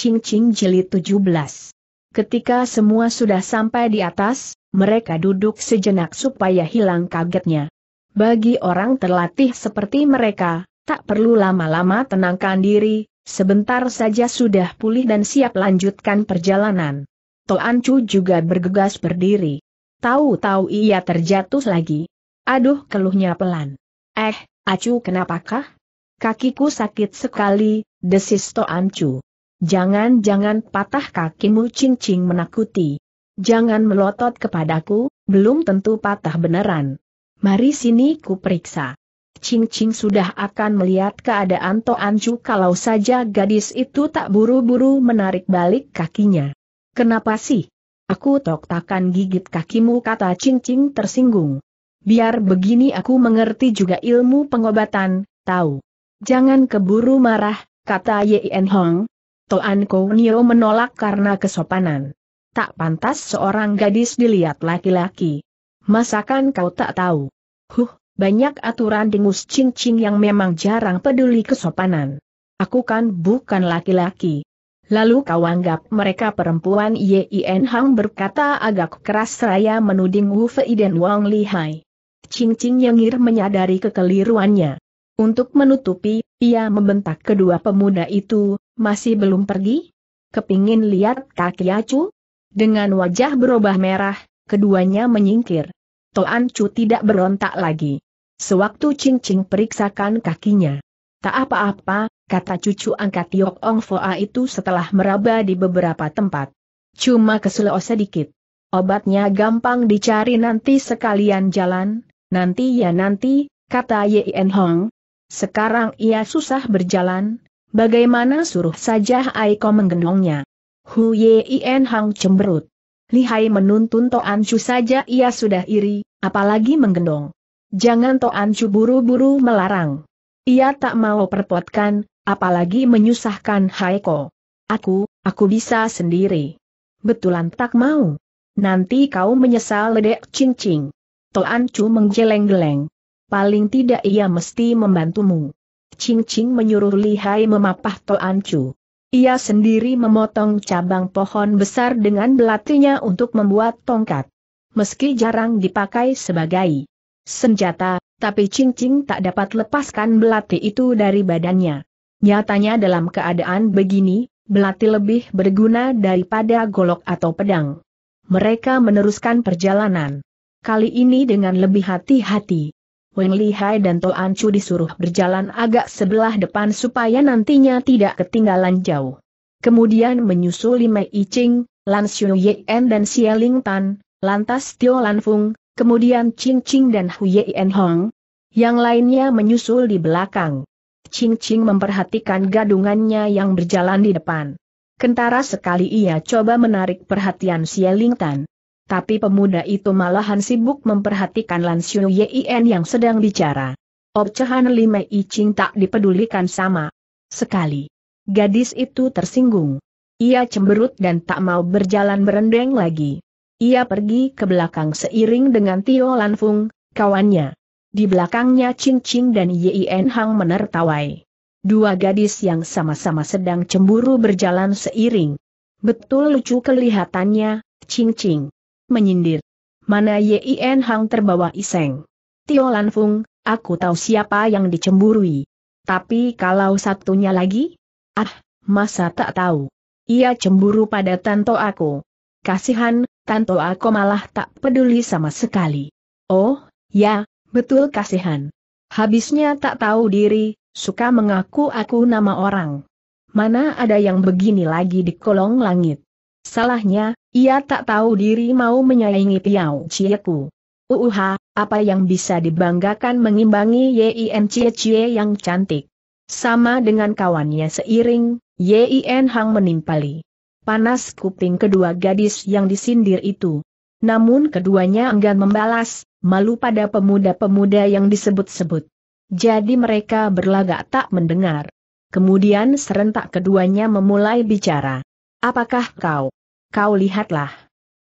Cing jeli Jeli 17. Ketika semua sudah sampai di atas, mereka duduk sejenak supaya hilang kagetnya. Bagi orang terlatih seperti mereka, tak perlu lama-lama tenangkan diri, sebentar saja sudah pulih dan siap lanjutkan perjalanan. Toan Ancu juga bergegas berdiri. Tahu-tahu ia terjatuh lagi. Aduh keluhnya pelan. Eh, Acu kenapakah? Kakiku sakit sekali, desis Toan Chu. Jangan-jangan patah kakimu cincing menakuti. Jangan melotot kepadaku, belum tentu patah beneran. Mari sini ku periksa. Cincing sudah akan melihat keadaan To Anju kalau saja gadis itu tak buru-buru menarik balik kakinya. Kenapa sih? Aku tok takkan gigit kakimu kata cincing tersinggung. Biar begini aku mengerti juga ilmu pengobatan, tahu. Jangan keburu marah, kata Yen Hong, Toan Kounio menolak karena kesopanan. Tak pantas seorang gadis dilihat laki-laki. Masakan kau tak tahu? Huh, banyak aturan Ching Ching yang memang jarang peduli kesopanan. Aku kan bukan laki-laki. Lalu kau anggap mereka perempuan Yin Hang berkata agak keras seraya menuding Wu Fei dan Wang Lihai. Ching Ching Yengir menyadari kekeliruannya. Untuk menutupi, ia membentak kedua pemuda itu, masih belum pergi? Kepingin lihat kaki Acu? Dengan wajah berubah merah, keduanya menyingkir. Toan Chu tidak berontak lagi. Sewaktu Ching Ching periksakan kakinya. Tak apa-apa, kata cucu angkat Tiok Ong Foa itu setelah meraba di beberapa tempat. Cuma keselio sedikit. Obatnya gampang dicari nanti sekalian jalan, nanti ya nanti, kata En Hong. Sekarang ia susah berjalan, Bagaimana suruh saja Aiko menggendongnya? Hu Yien Hang cemberut. Lihai menuntun Toan Chu saja ia sudah iri, apalagi menggendong. Jangan Toan Chu buru-buru melarang. Ia tak mau perpotkan, apalagi menyusahkan Haiko. Aku, aku bisa sendiri. Betulan tak mau. Nanti kau menyesal ledek cincing. Toan Chu menggeleng-geleng. Paling tidak ia mesti membantumu. Ching Ching menyuruh Lihai memapah Toan Chu. Ia sendiri memotong cabang pohon besar dengan belatinya untuk membuat tongkat. Meski jarang dipakai sebagai senjata, tapi Ching Ching tak dapat lepaskan belati itu dari badannya. Nyatanya dalam keadaan begini, belati lebih berguna daripada golok atau pedang. Mereka meneruskan perjalanan. Kali ini dengan lebih hati-hati. Wen Lihai dan An Chu disuruh berjalan agak sebelah depan supaya nantinya tidak ketinggalan jauh. Kemudian menyusul Lime I Ching, Lan Xiu En dan Xie Ling Tan, lantas Tio Lan Fung, kemudian Ching Ching dan Hu En Hong. Yang lainnya menyusul di belakang. Ching Ching memperhatikan gadungannya yang berjalan di depan. Kentara sekali ia coba menarik perhatian Xie Ling Tan. Tapi pemuda itu malahan sibuk memperhatikan Lan Xiu Yin yang sedang bicara. Li Lime Icing tak dipedulikan sama sekali. Gadis itu tersinggung. Ia cemberut dan tak mau berjalan berendeng lagi. Ia pergi ke belakang seiring dengan Tio Lanfung, kawannya. Di belakangnya Ching Ching dan Yin Hang menertawai. Dua gadis yang sama-sama sedang cemburu berjalan seiring. Betul lucu kelihatannya, Ching Ching menyindir. Mana Yin Hang terbawa iseng. Tio Lan Fung, aku tahu siapa yang dicemburui. Tapi kalau satunya lagi? Ah, masa tak tahu. Ia cemburu pada tanto aku. Kasihan, tanto aku malah tak peduli sama sekali. Oh, ya, betul kasihan. Habisnya tak tahu diri, suka mengaku aku nama orang. Mana ada yang begini lagi di kolong langit. Salahnya, ia tak tahu diri mau menyaingi Piao Cieku. Uuha, apa yang bisa dibanggakan mengimbangi Yin Cie Cie yang cantik. Sama dengan kawannya seiring, Yin Hang menimpali. Panas kuping kedua gadis yang disindir itu. Namun keduanya enggan membalas, malu pada pemuda-pemuda yang disebut-sebut. Jadi mereka berlagak tak mendengar. Kemudian serentak keduanya memulai bicara. Apakah kau? kau lihatlah.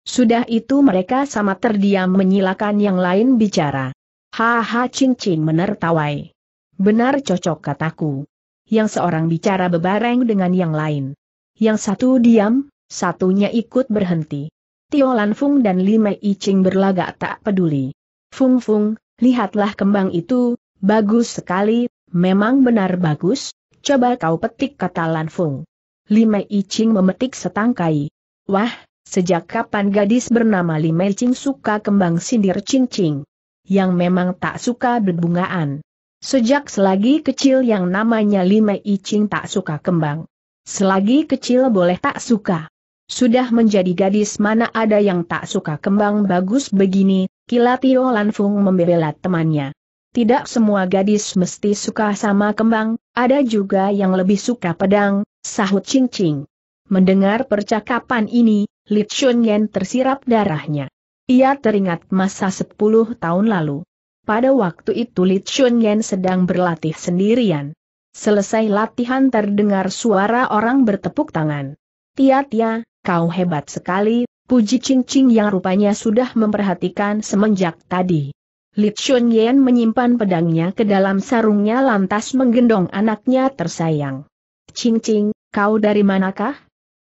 Sudah itu mereka sama terdiam menyilakan yang lain bicara. Haha cincin menertawai. Benar cocok kataku. Yang seorang bicara bebareng dengan yang lain. Yang satu diam, satunya ikut berhenti. Tio Fung dan Lime Icing berlagak tak peduli. Fung Fung, lihatlah kembang itu, bagus sekali, memang benar bagus, coba kau petik kata Lan Fung. Lime Icing memetik setangkai. Wah, sejak kapan gadis bernama Li Mei Ching suka kembang sindir cincing? Yang memang tak suka berbungaan. Sejak selagi kecil yang namanya Li Mei Ching tak suka kembang. Selagi kecil boleh tak suka. Sudah menjadi gadis mana ada yang tak suka kembang bagus begini, Kilatio Lanfung membela temannya. Tidak semua gadis mesti suka sama kembang, ada juga yang lebih suka pedang, sahut cincing. Mendengar percakapan ini, Li Chunyan tersirap darahnya. Ia teringat masa 10 tahun lalu. Pada waktu itu Li Chunyan sedang berlatih sendirian. Selesai latihan terdengar suara orang bertepuk tangan. Tia-tia, kau hebat sekali, puji Cincing yang rupanya sudah memperhatikan semenjak tadi. Li Chunyan menyimpan pedangnya ke dalam sarungnya lantas menggendong anaknya tersayang. Cincing, kau dari manakah?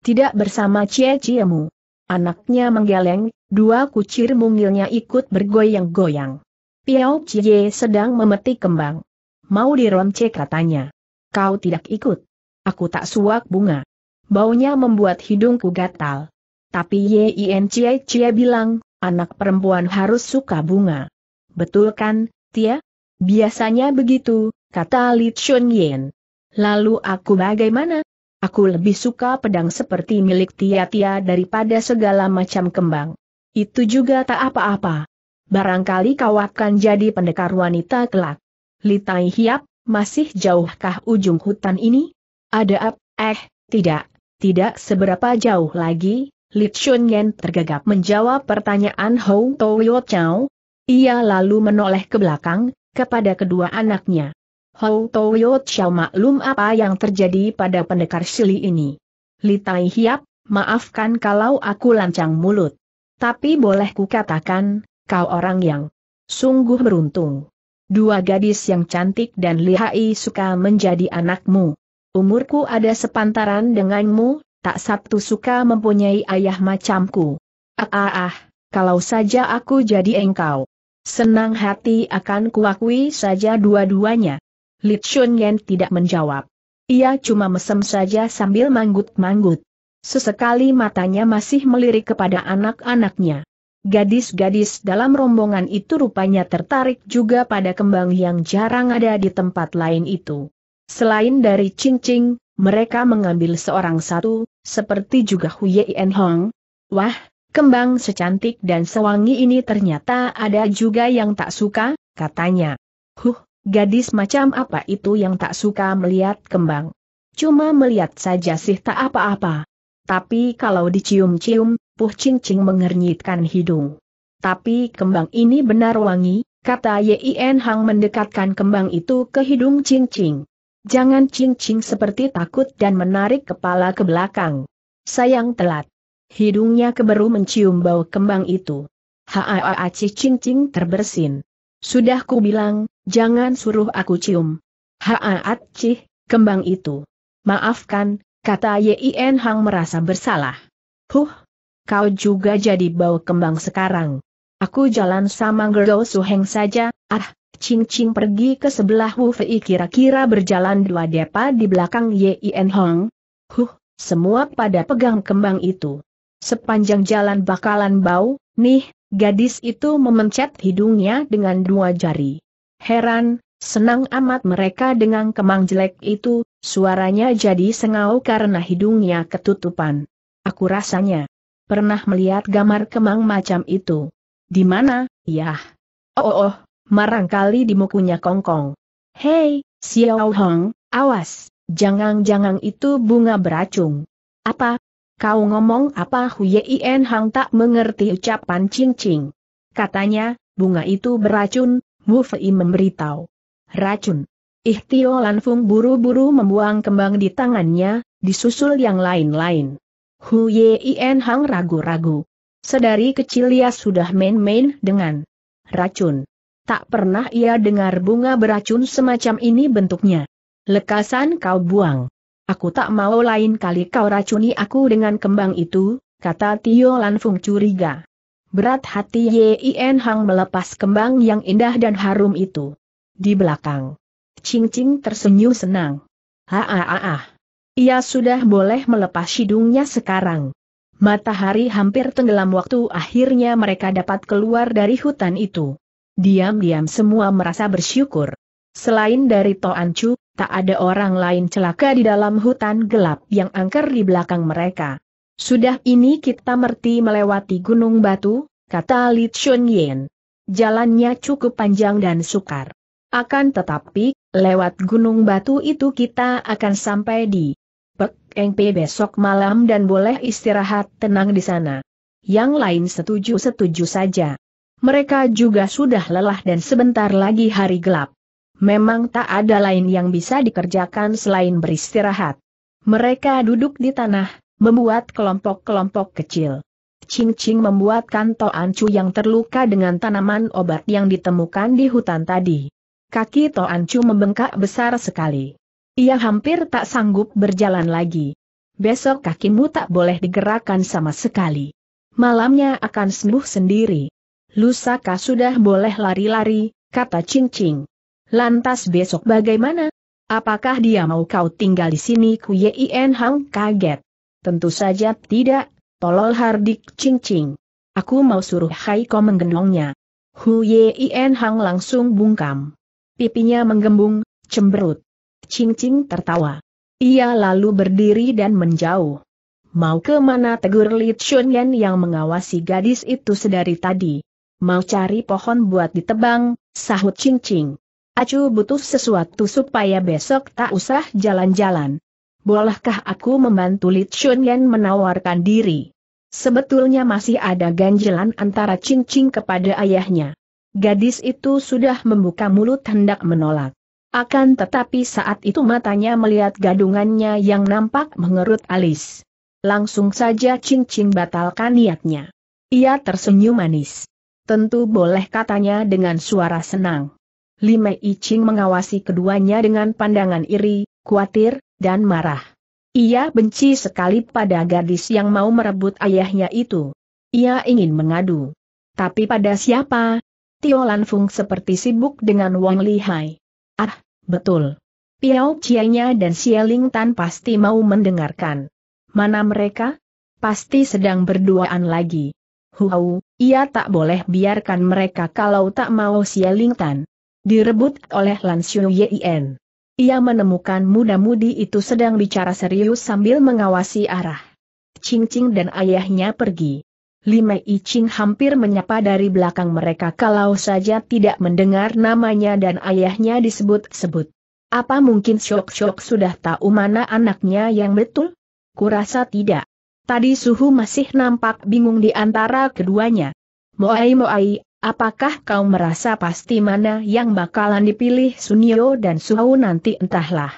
Tidak bersama Cie Ciemu. Anaknya menggeleng, dua kucir mungilnya ikut bergoyang-goyang. Piao Cie sedang memetik kembang. Mau dironce katanya. Kau tidak ikut. Aku tak suak bunga. Baunya membuat hidungku gatal. Tapi Yin Cie Cie bilang, anak perempuan harus suka bunga. Betul kan, Tia? Biasanya begitu, kata Li Chun Yin. Lalu aku bagaimana? Aku lebih suka pedang seperti milik Tia-Tia daripada segala macam kembang. Itu juga tak apa-apa. Barangkali kau akan jadi pendekar wanita kelak. Litai hiap, masih jauhkah ujung hutan ini? Ada ap, eh, tidak, tidak seberapa jauh lagi, Li Chun Yen tergagap menjawab pertanyaan Hong Toyo Chow. Ia lalu menoleh ke belakang, kepada kedua anaknya. Hou Toyo Chow maklum apa yang terjadi pada pendekar Sili ini. Li Tai Hiap, maafkan kalau aku lancang mulut. Tapi boleh katakan, kau orang yang sungguh beruntung. Dua gadis yang cantik dan lihai suka menjadi anakmu. Umurku ada sepantaran denganmu, tak satu suka mempunyai ayah macamku. Ah ah ah, kalau saja aku jadi engkau. Senang hati akan kuakui saja dua-duanya. Li Chun Yen tidak menjawab. Ia cuma mesem saja sambil manggut-manggut. Sesekali matanya masih melirik kepada anak-anaknya. Gadis-gadis dalam rombongan itu rupanya tertarik juga pada kembang yang jarang ada di tempat lain itu. Selain dari cincin, mereka mengambil seorang satu, seperti juga Hu Yen Hong. Wah, kembang secantik dan sewangi ini ternyata ada juga yang tak suka, katanya. Huh, Gadis macam apa itu yang tak suka melihat kembang? Cuma melihat saja sih tak apa-apa. Tapi kalau dicium-cium, Puh cincing mengernyitkan hidung. Tapi kembang ini benar wangi, kata Yin Hang mendekatkan kembang itu ke hidung cincing. Jangan cincing seperti takut dan menarik kepala ke belakang. Sayang telat. Hidungnya keberu mencium bau kembang itu. Haa Cing terbersin. Sudah ku bilang, jangan suruh aku cium. Haaat cih, kembang itu. Maafkan, kata Yin Hang merasa bersalah. Huh, kau juga jadi bau kembang sekarang. Aku jalan sama Gerdo Suheng saja, ah, Ching Ching pergi ke sebelah Wu Fei kira-kira berjalan dua depa di belakang Yin Hang. Huh, semua pada pegang kembang itu. Sepanjang jalan bakalan bau, nih, Gadis itu memencet hidungnya dengan dua jari. Heran, senang amat mereka dengan kemang jelek itu, suaranya jadi sengau karena hidungnya ketutupan. Aku rasanya pernah melihat gambar kemang macam itu. Di mana, yah? Oh, oh, oh marangkali di mukunya kongkong. Hei, Xiao Hong, awas, jangan-jangan itu bunga beracung. Apa, Kau ngomong apa Hu Yien Hang tak mengerti ucapan Ching Ching. Katanya, bunga itu beracun, Mu Fei memberitahu. Racun. Ihtio Lanfung buru-buru membuang kembang di tangannya, disusul yang lain-lain. Hu Yien Hang ragu-ragu. Sedari kecil ia sudah main-main dengan racun. Tak pernah ia dengar bunga beracun semacam ini bentuknya. Lekasan kau buang. Aku tak mau lain kali kau racuni aku dengan kembang itu, kata Tio Lanfung curiga. Berat hati Yin Hang melepas kembang yang indah dan harum itu. Di belakang. Ching Ching tersenyum senang. Haa, ah, ah, ah, Ia sudah boleh melepas hidungnya sekarang. Matahari hampir tenggelam waktu akhirnya mereka dapat keluar dari hutan itu. Diam-diam semua merasa bersyukur. Selain dari Chu, tak ada orang lain celaka di dalam hutan gelap yang angker di belakang mereka. Sudah ini kita merti melewati gunung batu, kata Li Chun Yen. Jalannya cukup panjang dan sukar. Akan tetapi, lewat gunung batu itu kita akan sampai di Pek besok malam dan boleh istirahat tenang di sana. Yang lain setuju-setuju saja. Mereka juga sudah lelah dan sebentar lagi hari gelap memang tak ada lain yang bisa dikerjakan selain beristirahat. Mereka duduk di tanah, membuat kelompok-kelompok kecil. Ching Ching membuat kanto Ancu yang terluka dengan tanaman obat yang ditemukan di hutan tadi. Kaki To Ancu membengkak besar sekali. Ia hampir tak sanggup berjalan lagi. Besok kakimu tak boleh digerakkan sama sekali. Malamnya akan sembuh sendiri. Lusaka sudah boleh lari-lari, kata Ching Ching. Lantas besok bagaimana? Apakah dia mau kau tinggal di sini? Ku Yien Hang kaget. Tentu saja tidak, tolol hardik cing-cing. Aku mau suruh Hai Haiko menggendongnya. Yien Hang langsung bungkam. Pipinya menggembung, cemberut. Cing-cing tertawa. Ia lalu berdiri dan menjauh. Mau ke mana tegur Li Chunyan yang mengawasi gadis itu sedari tadi. Mau cari pohon buat ditebang, sahut cing-cing. Acu butuh sesuatu supaya besok tak usah jalan-jalan. Bolehkah aku membantu Li Chunyan menawarkan diri? Sebetulnya masih ada ganjelan antara Ching kepada ayahnya. Gadis itu sudah membuka mulut hendak menolak. Akan tetapi saat itu matanya melihat gadungannya yang nampak mengerut alis. Langsung saja Ching batalkan niatnya. Ia tersenyum manis. Tentu boleh katanya dengan suara senang. Lime Iching mengawasi keduanya dengan pandangan iri, khawatir, dan marah. Ia benci sekali pada gadis yang mau merebut ayahnya itu. Ia ingin mengadu. Tapi pada siapa? Tio Lanfung seperti sibuk dengan Wang Lihai. Ah, betul. Piao Chianya dan Xieling Tan pasti mau mendengarkan. Mana mereka? Pasti sedang berduaan lagi. Huau, ia tak boleh biarkan mereka kalau tak mau Xieling Tan direbut oleh Lan Xiu Yien. Ia menemukan muda-mudi itu sedang bicara serius sambil mengawasi arah. Ching dan ayahnya pergi. Lime I Ching hampir menyapa dari belakang mereka kalau saja tidak mendengar namanya dan ayahnya disebut-sebut. Apa mungkin Syok-Syok sudah tahu mana anaknya yang betul? Kurasa tidak. Tadi Suhu masih nampak bingung di antara keduanya. Moai Moai, Apakah kau merasa pasti mana yang bakalan dipilih Sunio dan Suhau nanti entahlah.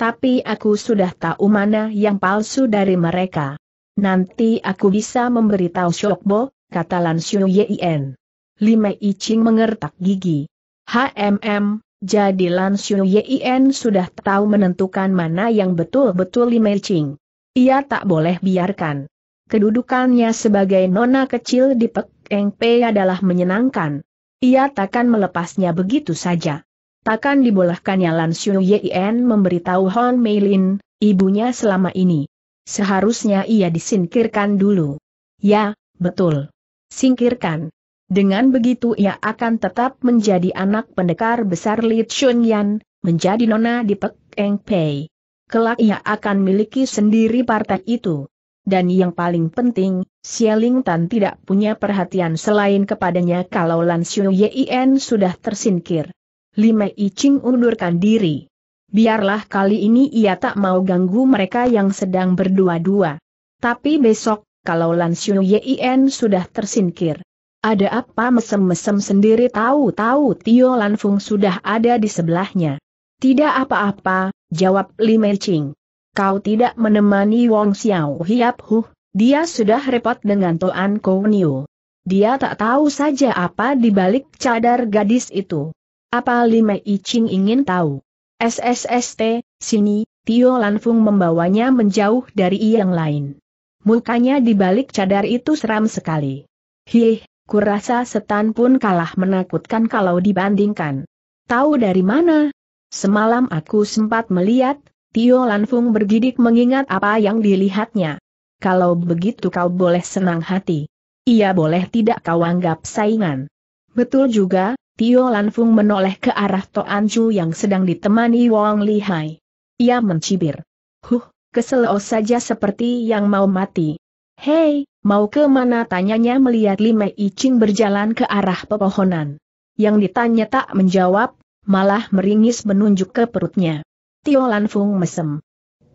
Tapi aku sudah tahu mana yang palsu dari mereka. Nanti aku bisa memberitahu Shokbo, kata Lan Xiu Yien. Lime Iching mengertak gigi. HMM, jadi Lan Xiu Yien sudah tahu menentukan mana yang betul-betul Lime Iching. Ia tak boleh biarkan. Kedudukannya sebagai nona kecil di Pek Eng Pei adalah menyenangkan. Ia takkan melepasnya begitu saja. Takkan dibolehkannya Lan Xiu Yien memberitahu Hon Mei Lin, ibunya selama ini. Seharusnya ia disingkirkan dulu. Ya, betul. Singkirkan. Dengan begitu ia akan tetap menjadi anak pendekar besar Li Chun Yan, menjadi nona di Pek Eng Pei. Kelak ia akan miliki sendiri partai itu dan yang paling penting, Xieling Tan tidak punya perhatian selain kepadanya kalau Lan Xiu Yien sudah tersingkir. Mei Icing undurkan diri. Biarlah kali ini ia tak mau ganggu mereka yang sedang berdua-dua. Tapi besok, kalau Lan Xiu Yien sudah tersingkir, Ada apa mesem-mesem sendiri tahu-tahu Tio Lanfung sudah ada di sebelahnya. Tidak apa-apa, jawab Mei Icing kau tidak menemani Wong Xiao Hiap Hu, dia sudah repot dengan Toan Kounio. Dia tak tahu saja apa di balik cadar gadis itu. Apa Lima Icing ingin tahu? SSST, sini, Tio Lanfung membawanya menjauh dari yang lain. Mukanya di balik cadar itu seram sekali. Hih, kurasa setan pun kalah menakutkan kalau dibandingkan. Tahu dari mana? Semalam aku sempat melihat, Tio Lanfung bergidik mengingat apa yang dilihatnya. Kalau begitu kau boleh senang hati. Ia boleh tidak kau anggap saingan. Betul juga, Tio Lanfung menoleh ke arah Toanju yang sedang ditemani Wong Lihai. Ia mencibir. Huh, keselo oh saja seperti yang mau mati. Hei, mau ke mana tanyanya melihat Lime Icing berjalan ke arah pepohonan. Yang ditanya tak menjawab, malah meringis menunjuk ke perutnya. Tio Lanfung mesem.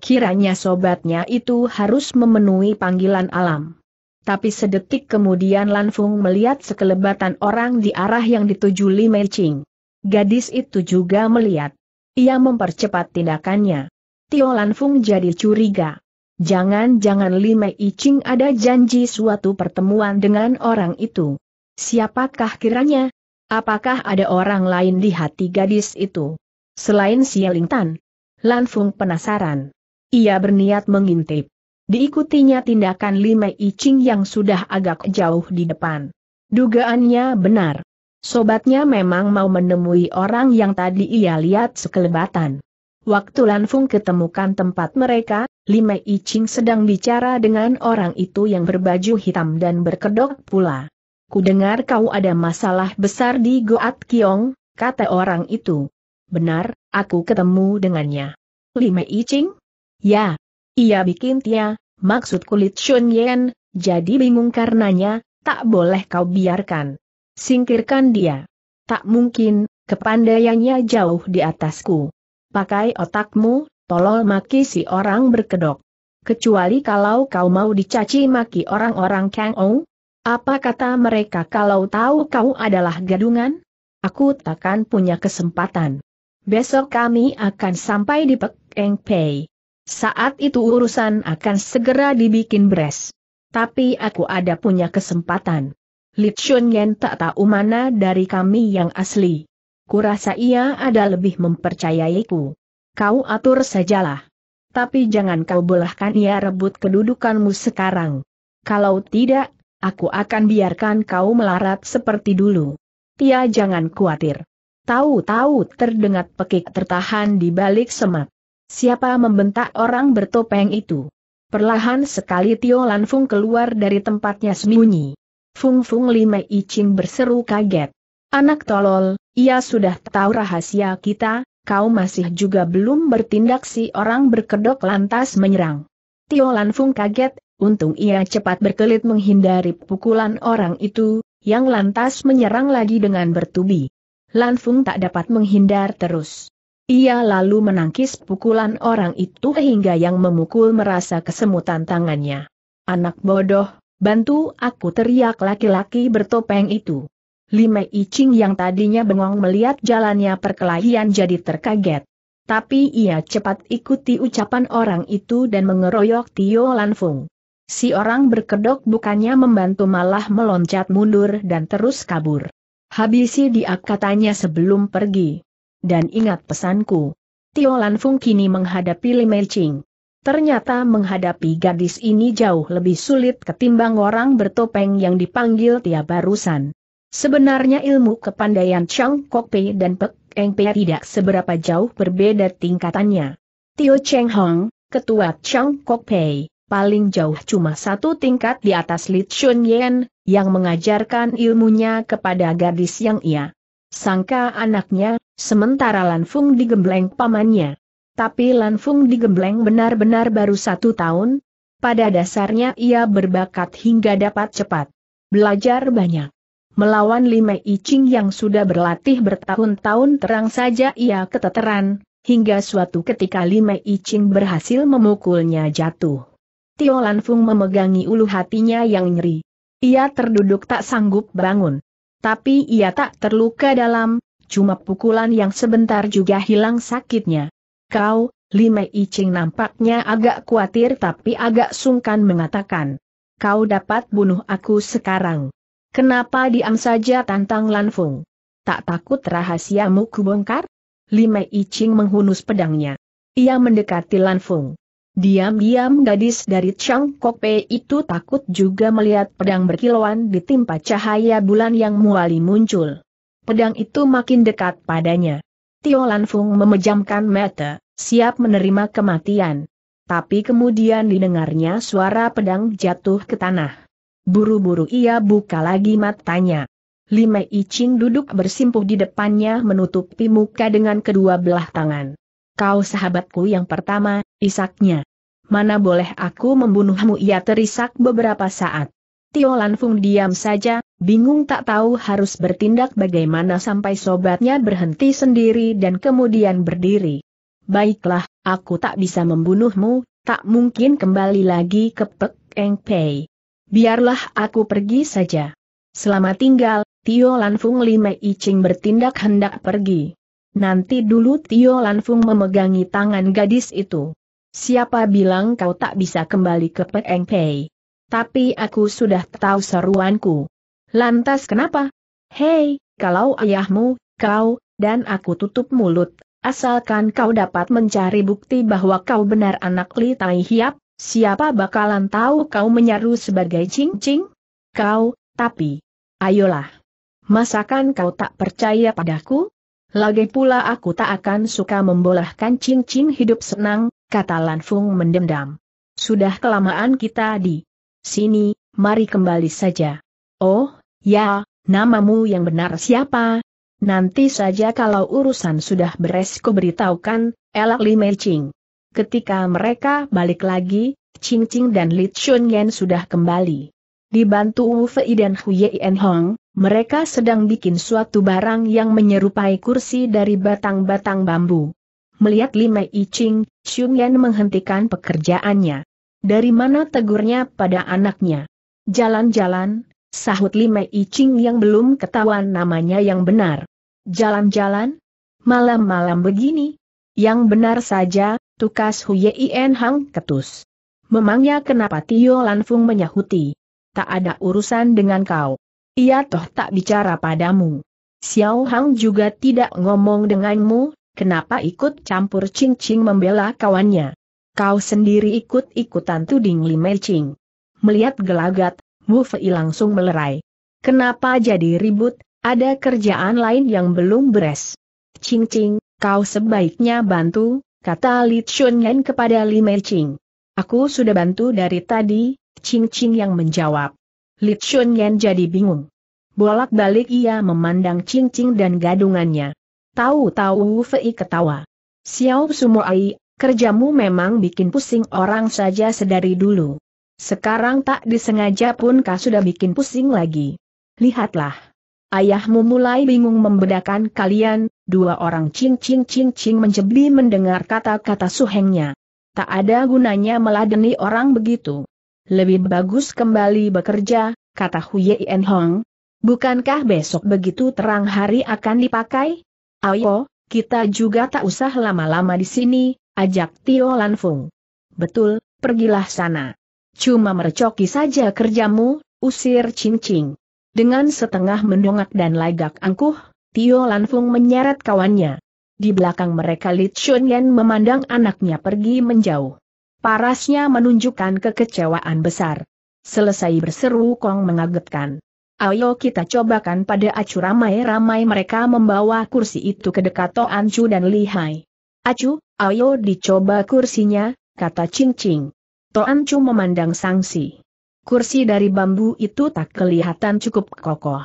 Kiranya sobatnya itu harus memenuhi panggilan alam. Tapi sedetik kemudian Lanfung melihat sekelebatan orang di arah yang dituju Li Meiching. Gadis itu juga melihat. Ia mempercepat tindakannya. Tio Lanfung jadi curiga. Jangan-jangan Li Meiching ada janji suatu pertemuan dengan orang itu. Siapakah kiranya? Apakah ada orang lain di hati gadis itu? Selain Sialingtan, Lan Lanfung penasaran. Ia berniat mengintip. Diikutinya tindakan Lima Icing yang sudah agak jauh di depan. Dugaannya benar. Sobatnya memang mau menemui orang yang tadi ia lihat sekelebatan. Waktu Lan Lanfung ketemukan tempat mereka, Lima Icing sedang bicara dengan orang itu yang berbaju hitam dan berkedok pula. Ku dengar kau ada masalah besar di Goat Kiong, kata orang itu. Benar, Aku ketemu dengannya. Li Mei Ching? Ya. Ia bikin Tia, maksud kulit Shun Yen, jadi bingung karenanya, tak boleh kau biarkan. Singkirkan dia. Tak mungkin, kepandaiannya jauh di atasku. Pakai otakmu, tolol maki si orang berkedok. Kecuali kalau kau mau dicaci maki orang-orang Kang Ou, apa kata mereka kalau tahu kau adalah gadungan? Aku takkan punya kesempatan. Besok kami akan sampai di Pek Pei. Saat itu urusan akan segera dibikin beres. Tapi aku ada punya kesempatan. Li Chun tak tahu mana dari kami yang asli. Kurasa ia ada lebih mempercayaiku. Kau atur sajalah. Tapi jangan kau bolehkan ia rebut kedudukanmu sekarang. Kalau tidak, aku akan biarkan kau melarat seperti dulu. Tia jangan khawatir. Tahu-tahu terdengar pekik tertahan di balik semak. Siapa membentak orang bertopeng itu? Perlahan sekali Tio Fung keluar dari tempatnya sembunyi. Fung Fung Lima Icing berseru kaget. Anak tolol, ia sudah tahu rahasia kita, kau masih juga belum bertindak si orang berkedok lantas menyerang. Tio Fung kaget, untung ia cepat berkelit menghindari pukulan orang itu, yang lantas menyerang lagi dengan bertubi. Lan Fung tak dapat menghindar terus. Ia lalu menangkis pukulan orang itu hingga yang memukul merasa kesemutan tangannya. Anak bodoh, bantu aku teriak laki-laki bertopeng itu. Lime Ching yang tadinya bengong melihat jalannya perkelahian jadi terkaget. Tapi ia cepat ikuti ucapan orang itu dan mengeroyok Tio Lan Fung. Si orang berkedok bukannya membantu malah meloncat mundur dan terus kabur. Habisi dia katanya sebelum pergi. Dan ingat pesanku. Tio Lanfung kini menghadapi Limei Ching. Ternyata menghadapi gadis ini jauh lebih sulit ketimbang orang bertopeng yang dipanggil Tia barusan. Sebenarnya ilmu kepandaian Chang Kok Pei dan Pek Eng Pei tidak seberapa jauh berbeda tingkatannya. Tio Cheng Hong, ketua Chang Kok Pei, paling jauh cuma satu tingkat di atas Li Chun Yen, yang mengajarkan ilmunya kepada gadis yang ia sangka anaknya, sementara Lanfung digembleng pamannya. Tapi Lanfung digembleng benar-benar baru satu tahun, pada dasarnya ia berbakat hingga dapat cepat belajar banyak. Melawan Lime Icing yang sudah berlatih bertahun-tahun terang saja ia keteteran, hingga suatu ketika Lime Icing berhasil memukulnya jatuh. Tio Lanfung memegangi ulu hatinya yang nyeri. Ia terduduk tak sanggup bangun. Tapi ia tak terluka dalam, cuma pukulan yang sebentar juga hilang sakitnya. Kau, Lime Icing nampaknya agak khawatir tapi agak sungkan mengatakan. Kau dapat bunuh aku sekarang. Kenapa diam saja tantang Lanfung? Tak takut rahasiamu kubongkar? Lime Icing menghunus pedangnya. Ia mendekati Lanfung. Diam-diam gadis dari Chang Kope itu takut juga melihat pedang berkilauan ditimpa cahaya bulan yang muali muncul. Pedang itu makin dekat padanya. Tio Lanfung memejamkan mata, siap menerima kematian. Tapi kemudian didengarnya suara pedang jatuh ke tanah. Buru-buru ia buka lagi matanya. Lime Icing duduk bersimpuh di depannya menutupi muka dengan kedua belah tangan kau sahabatku yang pertama, isaknya. Mana boleh aku membunuhmu ia terisak beberapa saat. Tio Lanfung diam saja, bingung tak tahu harus bertindak bagaimana sampai sobatnya berhenti sendiri dan kemudian berdiri. Baiklah, aku tak bisa membunuhmu, tak mungkin kembali lagi ke Pek Eng Pei. Biarlah aku pergi saja. Selama tinggal, Tio Lanfung Lime Icing bertindak hendak pergi. Nanti dulu Tio Lanfung memegangi tangan gadis itu. Siapa bilang kau tak bisa kembali ke Peng Pei? Tapi aku sudah tahu seruanku. Lantas kenapa? Hei, kalau ayahmu, kau, dan aku tutup mulut, asalkan kau dapat mencari bukti bahwa kau benar anak Li Tai Hiap, siapa bakalan tahu kau menyaru sebagai cincing? Kau, tapi, ayolah. Masakan kau tak percaya padaku? Lagi pula aku tak akan suka membolahkan cincin hidup senang, kata Lanfung mendendam. Sudah kelamaan kita di sini, mari kembali saja. Oh, ya, namamu yang benar siapa? Nanti saja kalau urusan sudah beres ku beritahukan, elak Li Mei Ketika mereka balik lagi, Ching Ching dan Li Chun Yen sudah kembali. Dibantu Wu Fei dan Huye En Hong, mereka sedang bikin suatu barang yang menyerupai kursi dari batang-batang bambu. Melihat Lima I Ching, Xiong Yan menghentikan pekerjaannya. Dari mana tegurnya pada anaknya? Jalan-jalan, sahut Lima I Ching yang belum ketahuan namanya yang benar. Jalan-jalan? Malam-malam begini? Yang benar saja, tukas Huye En Hong ketus. Memangnya kenapa Tio Lanfung menyahuti? tak ada urusan dengan kau. Ia toh tak bicara padamu. Xiao Hang juga tidak ngomong denganmu, kenapa ikut campur Ching Ching membela kawannya. Kau sendiri ikut-ikutan tuding Li Mei Melihat gelagat, Wu Fei langsung melerai. Kenapa jadi ribut, ada kerjaan lain yang belum beres. Ching Ching, kau sebaiknya bantu, kata Li Chun Yan kepada Li Mei Aku sudah bantu dari tadi, Ching Ching yang menjawab. Li Chun Yen jadi bingung. Bolak-balik ia memandang Ching Ching dan gadungannya. Tahu-tahu Fei ketawa. Xiao Sumoai, kerjamu memang bikin pusing orang saja sedari dulu. Sekarang tak disengaja pun kau sudah bikin pusing lagi. Lihatlah. Ayahmu mulai bingung membedakan kalian, dua orang cing cing cing cing mendengar kata-kata suhengnya. Tak ada gunanya meladeni orang begitu. Lebih bagus kembali bekerja, kata Hui Yen Hong. Bukankah besok begitu terang hari akan dipakai? Ayo, kita juga tak usah lama-lama di sini, ajak Tio Lanfung. Betul, pergilah sana. Cuma mercoki saja kerjamu, usir cincing. Dengan setengah mendongak dan lagak angkuh, Tio Lanfung menyeret kawannya. Di belakang mereka Li Chun Yan memandang anaknya pergi menjauh. Parasnya menunjukkan kekecewaan besar. Selesai berseru Kong mengagetkan. Ayo kita cobakan pada acu ramai-ramai mereka membawa kursi itu ke dekat To Anchu dan Lihai. Acu, ayo dicoba kursinya, kata Ching Ching. To Anchu memandang sangsi. Kursi dari bambu itu tak kelihatan cukup kokoh.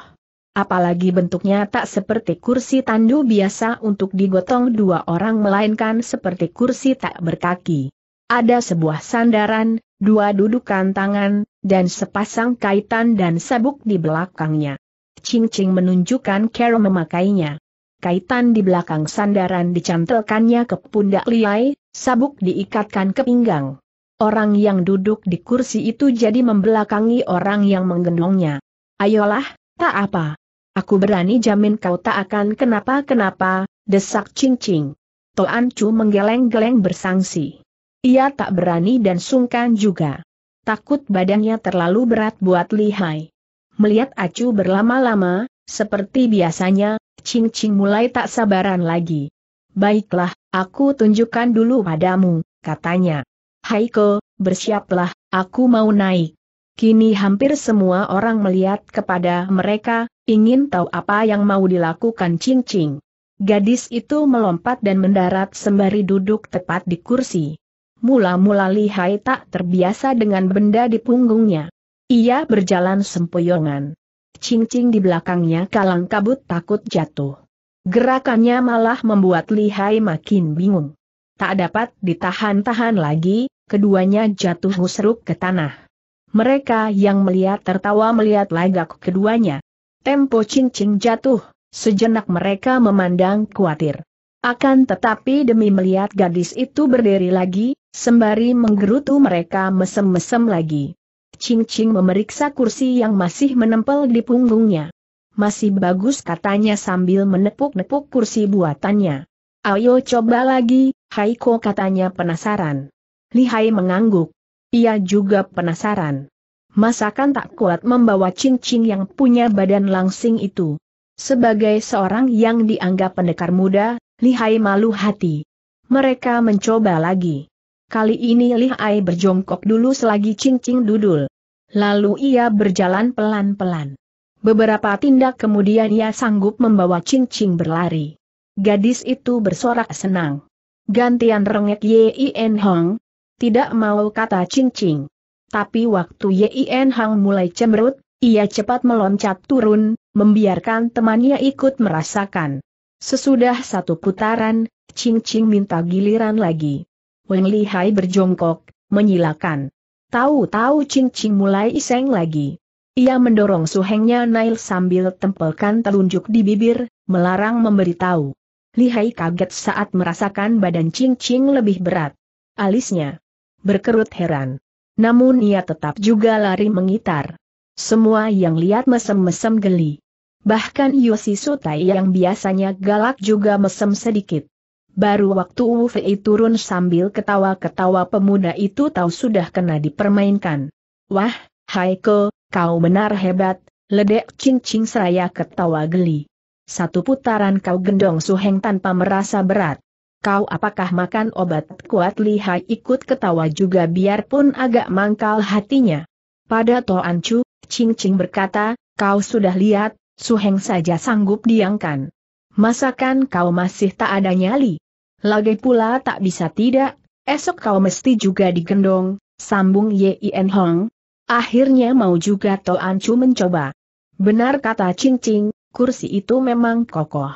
Apalagi bentuknya tak seperti kursi tandu biasa untuk digotong dua orang melainkan seperti kursi tak berkaki. Ada sebuah sandaran, dua dudukan tangan, dan sepasang kaitan dan sabuk di belakangnya. Ching Ching menunjukkan Carol memakainya. Kaitan di belakang sandaran dicantelkannya ke pundak Liai, sabuk diikatkan ke pinggang. Orang yang duduk di kursi itu jadi membelakangi orang yang menggendongnya. Ayolah, tak apa. Aku berani jamin kau tak akan kenapa-kenapa, desak Ching Ching. Toan Chu menggeleng-geleng bersangsi. Ia tak berani dan sungkan juga. Takut badannya terlalu berat buat lihai. Melihat acu berlama-lama, seperti biasanya, Ching Ching mulai tak sabaran lagi. Baiklah, aku tunjukkan dulu padamu, katanya. Haiko, bersiaplah, aku mau naik. Kini hampir semua orang melihat kepada mereka, ingin tahu apa yang mau dilakukan Ching Ching. Gadis itu melompat dan mendarat sembari duduk tepat di kursi mula-mula lihai tak terbiasa dengan benda di punggungnya. Ia berjalan sempoyongan. cing di belakangnya kalang kabut takut jatuh. Gerakannya malah membuat lihai makin bingung. Tak dapat ditahan-tahan lagi, keduanya jatuh husruk ke tanah. Mereka yang melihat tertawa melihat lagak keduanya. Tempo cincin jatuh, sejenak mereka memandang khawatir. Akan tetapi demi melihat gadis itu berdiri lagi, sembari menggerutu mereka mesem-mesem lagi. Ching Ching memeriksa kursi yang masih menempel di punggungnya. Masih bagus katanya sambil menepuk-nepuk kursi buatannya. Ayo coba lagi, Haiko katanya penasaran. Lihai mengangguk. Ia juga penasaran. Masakan tak kuat membawa cincin yang punya badan langsing itu. Sebagai seorang yang dianggap pendekar muda, Lihai malu hati. Mereka mencoba lagi. Kali ini Lihai berjongkok dulu selagi cincing dudul. Lalu ia berjalan pelan-pelan. Beberapa tindak kemudian ia sanggup membawa cincing berlari. Gadis itu bersorak senang. Gantian rengek Yin Hong. Tidak mau kata cincing. Tapi waktu Yin Hong mulai cemberut, ia cepat meloncat turun, membiarkan temannya ikut merasakan. Sesudah satu putaran, Ching Ching minta giliran lagi. Li Lihai berjongkok, menyilakan. Tahu-tahu Ching Ching mulai iseng lagi. Ia mendorong suhengnya Nail sambil tempelkan telunjuk di bibir, melarang memberitahu. Lihai kaget saat merasakan badan Ching Ching lebih berat. Alisnya berkerut heran. Namun ia tetap juga lari mengitar. Semua yang lihat mesem-mesem geli. Bahkan Yosi Sutai yang biasanya galak juga mesem sedikit. Baru waktu Wufei turun sambil ketawa-ketawa pemuda itu tahu sudah kena dipermainkan. Wah, Haiko, kau benar hebat, ledek cincin seraya ketawa geli. Satu putaran kau gendong suheng tanpa merasa berat. Kau apakah makan obat kuat lihai ikut ketawa juga biarpun agak mangkal hatinya. Pada Toan Chu, Ching Ching berkata, kau sudah lihat, Suheng saja sanggup diangkan. Masakan kau masih tak ada nyali? Lagi pula tak bisa tidak, esok kau mesti juga digendong, sambung Yien Hong. Akhirnya mau juga To Ancu mencoba. Benar kata Ching Ching, kursi itu memang kokoh.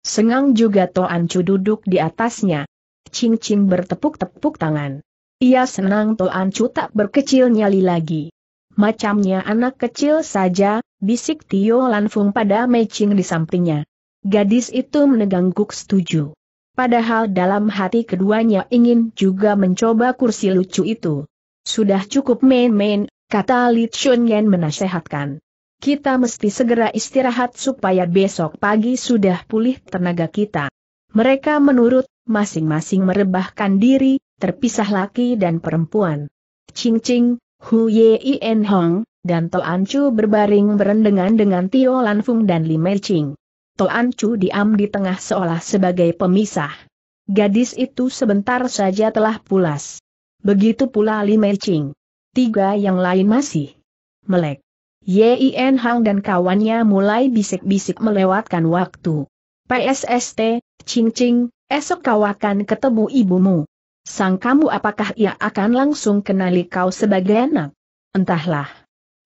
Sengang juga To Ancu duduk di atasnya. Ching Ching bertepuk-tepuk tangan. Ia senang To Ancu tak berkecil nyali lagi. Macamnya anak kecil saja, bisik Tio Lanfung pada matching di sampingnya. Gadis itu menegangguk setuju. Padahal dalam hati keduanya ingin juga mencoba kursi lucu itu. Sudah cukup main-main, kata Li Chunyan menasehatkan. Kita mesti segera istirahat supaya besok pagi sudah pulih tenaga kita. Mereka menurut, masing-masing merebahkan diri, terpisah laki dan perempuan. Cing-cing, Hu En Hong, dan An Chu berbaring berendengan dengan Tio Lan Fung dan Li To An Chu diam di tengah seolah sebagai pemisah. Gadis itu sebentar saja telah pulas. Begitu pula Li Ching. Tiga yang lain masih melek. En Hong dan kawannya mulai bisik-bisik melewatkan waktu. PSST, Ching Ching, esok kau akan ketemu ibumu. Sang kamu apakah ia akan langsung kenali kau sebagai anak? Entahlah.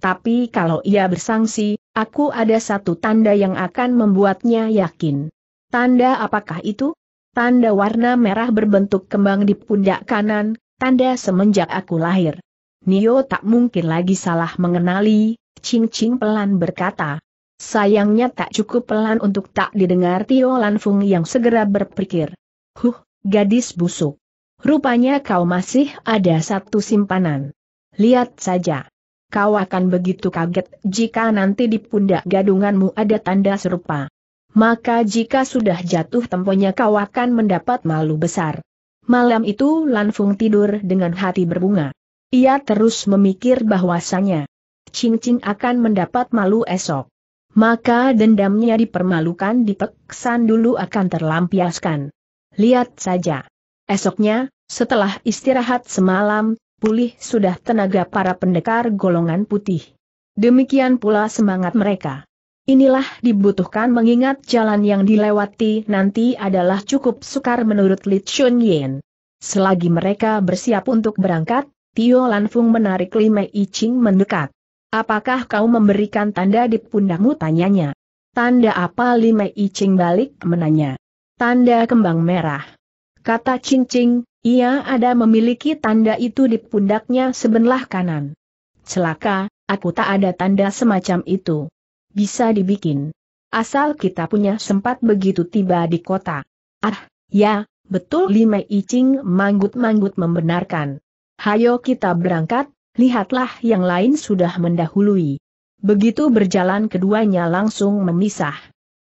Tapi kalau ia bersangsi, aku ada satu tanda yang akan membuatnya yakin. Tanda apakah itu? Tanda warna merah berbentuk kembang di pundak kanan, tanda semenjak aku lahir. Nio tak mungkin lagi salah mengenali, Ching Ching pelan berkata. Sayangnya tak cukup pelan untuk tak didengar Tio Lanfung yang segera berpikir. Huh, gadis busuk. Rupanya kau masih ada satu simpanan. Lihat saja. Kau akan begitu kaget jika nanti di pundak gadunganmu ada tanda serupa. Maka jika sudah jatuh temponya kau akan mendapat malu besar. Malam itu Lanfung tidur dengan hati berbunga. Ia terus memikir bahwasanya Cing-Cing akan mendapat malu esok. Maka dendamnya dipermalukan dipeksan dulu akan terlampiaskan. Lihat saja. Esoknya, setelah istirahat semalam, pulih sudah tenaga para pendekar golongan putih. Demikian pula semangat mereka. Inilah dibutuhkan mengingat jalan yang dilewati nanti adalah cukup sukar menurut Li Chun Yin. Selagi mereka bersiap untuk berangkat, Tio Lanfung menarik I Ching mendekat. Apakah kau memberikan tanda di pundakmu tanyanya? Tanda apa I Ching balik menanya? Tanda kembang merah kata cincing, ia ada memiliki tanda itu di pundaknya sebelah kanan. Celaka, aku tak ada tanda semacam itu. Bisa dibikin. Asal kita punya sempat begitu tiba di kota. Ah, ya, betul Lime Icing manggut-manggut membenarkan. Hayo kita berangkat, lihatlah yang lain sudah mendahului. Begitu berjalan keduanya langsung memisah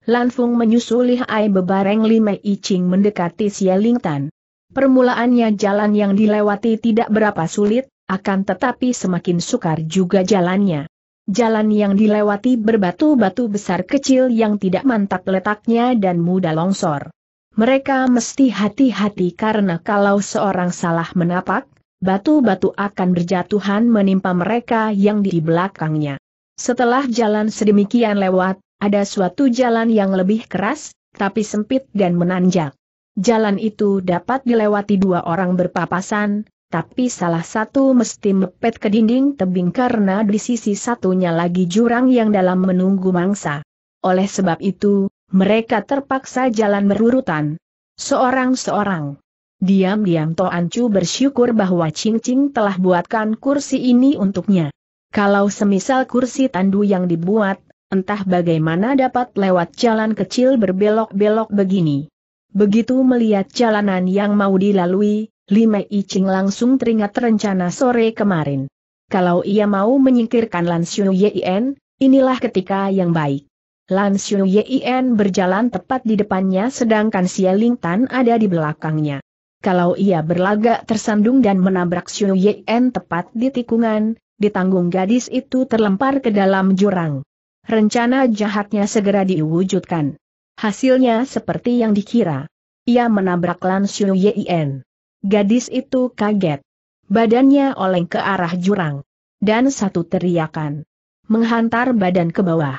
langsung menyusuli Hai Bebareng Lime Icing mendekati Ling Tan. Permulaannya jalan yang dilewati tidak berapa sulit, akan tetapi semakin sukar juga jalannya. Jalan yang dilewati berbatu-batu besar kecil yang tidak mantap letaknya dan mudah longsor. Mereka mesti hati-hati karena kalau seorang salah menapak, batu-batu akan berjatuhan menimpa mereka yang di belakangnya. Setelah jalan sedemikian lewat, ada suatu jalan yang lebih keras, tapi sempit dan menanjak. Jalan itu dapat dilewati dua orang berpapasan, tapi salah satu mesti mepet ke dinding tebing karena di sisi satunya lagi jurang yang dalam menunggu mangsa. Oleh sebab itu, mereka terpaksa jalan berurutan. Seorang-seorang. Diam-diam Toancu bersyukur bahwa Cing Cing telah buatkan kursi ini untuknya. Kalau semisal kursi tandu yang dibuat, entah bagaimana dapat lewat jalan kecil berbelok-belok begini. Begitu melihat jalanan yang mau dilalui, Lime Icing langsung teringat rencana sore kemarin. Kalau ia mau menyingkirkan Lan Xiu Yien, inilah ketika yang baik. Lan Xiu Yien berjalan tepat di depannya sedangkan Xie Ling Tan ada di belakangnya. Kalau ia berlagak tersandung dan menabrak Xiu Yien tepat di tikungan, ditanggung gadis itu terlempar ke dalam jurang. Rencana jahatnya segera diwujudkan. Hasilnya seperti yang dikira. Ia menabrak Lan Xiu Yin. Gadis itu kaget. Badannya oleng ke arah jurang. Dan satu teriakan. Menghantar badan ke bawah.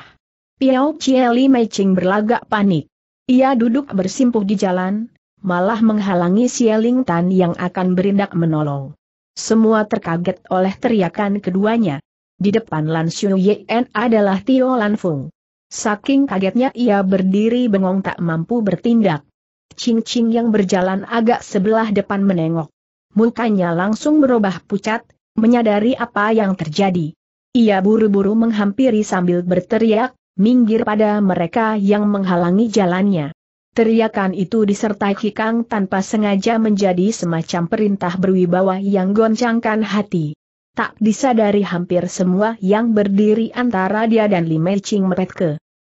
Piao Chieli Meching berlagak panik. Ia duduk bersimpuh di jalan, malah menghalangi Ling Tan yang akan berindak menolong. Semua terkaget oleh teriakan keduanya. Di depan Lan Xiu Yen adalah Tio Lan Fung. Saking kagetnya ia berdiri bengong tak mampu bertindak. Ching Ching yang berjalan agak sebelah depan menengok. Mukanya langsung berubah pucat, menyadari apa yang terjadi. Ia buru-buru menghampiri sambil berteriak, minggir pada mereka yang menghalangi jalannya. Teriakan itu disertai hikang tanpa sengaja menjadi semacam perintah berwibawa yang goncangkan hati. Tak disadari hampir semua yang berdiri antara dia dan Li Meching mepet ke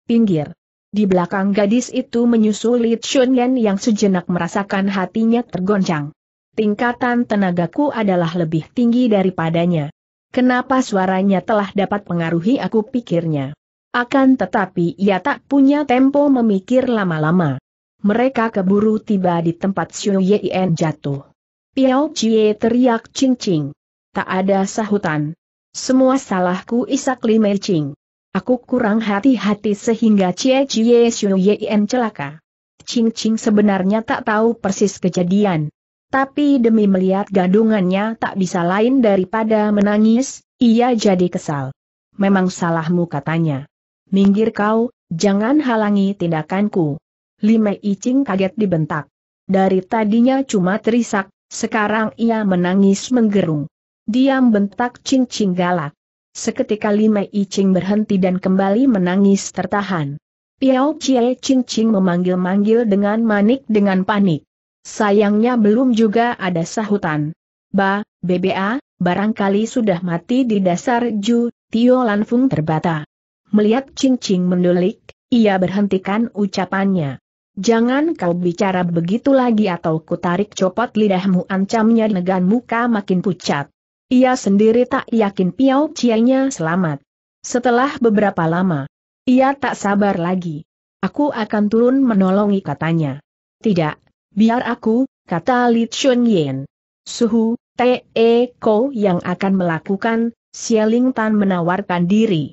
pinggir. Di belakang gadis itu menyusul Li Chunyan yang sejenak merasakan hatinya tergoncang. Tingkatan tenagaku adalah lebih tinggi daripadanya. Kenapa suaranya telah dapat pengaruhi aku pikirnya. Akan tetapi ia tak punya tempo memikir lama-lama mereka keburu tiba di tempat Xiu Yien jatuh. Piao Chie teriak cing-cing. Tak ada sahutan. Semua salahku isak Lime cing. Aku kurang hati-hati sehingga Chie Chie Xiu Yien celaka. Cing-cing sebenarnya tak tahu persis kejadian. Tapi demi melihat gadungannya tak bisa lain daripada menangis, ia jadi kesal. Memang salahmu katanya. Minggir kau, jangan halangi tindakanku. Lime Icing kaget dibentak. Dari tadinya cuma terisak, sekarang ia menangis menggerung. Diam bentak Cing Cing galak. Seketika Lime Icing berhenti dan kembali menangis tertahan. Piao Cie Cing Cing memanggil-manggil dengan manik dengan panik. Sayangnya belum juga ada sahutan. Ba, BBA, barangkali sudah mati di dasar Ju, Tio Lanfung terbata. Melihat Cing Cing mendulik, ia berhentikan ucapannya. Jangan kau bicara begitu lagi atau kutarik copot lidahmu ancamnya negan muka makin pucat. Ia sendiri tak yakin Piao Cianya selamat. Setelah beberapa lama, ia tak sabar lagi. Aku akan turun menolongi katanya. Tidak, biar aku, kata Li Chun Yen. Suhu, Te E Ko yang akan melakukan, Xie Ling Tan menawarkan diri.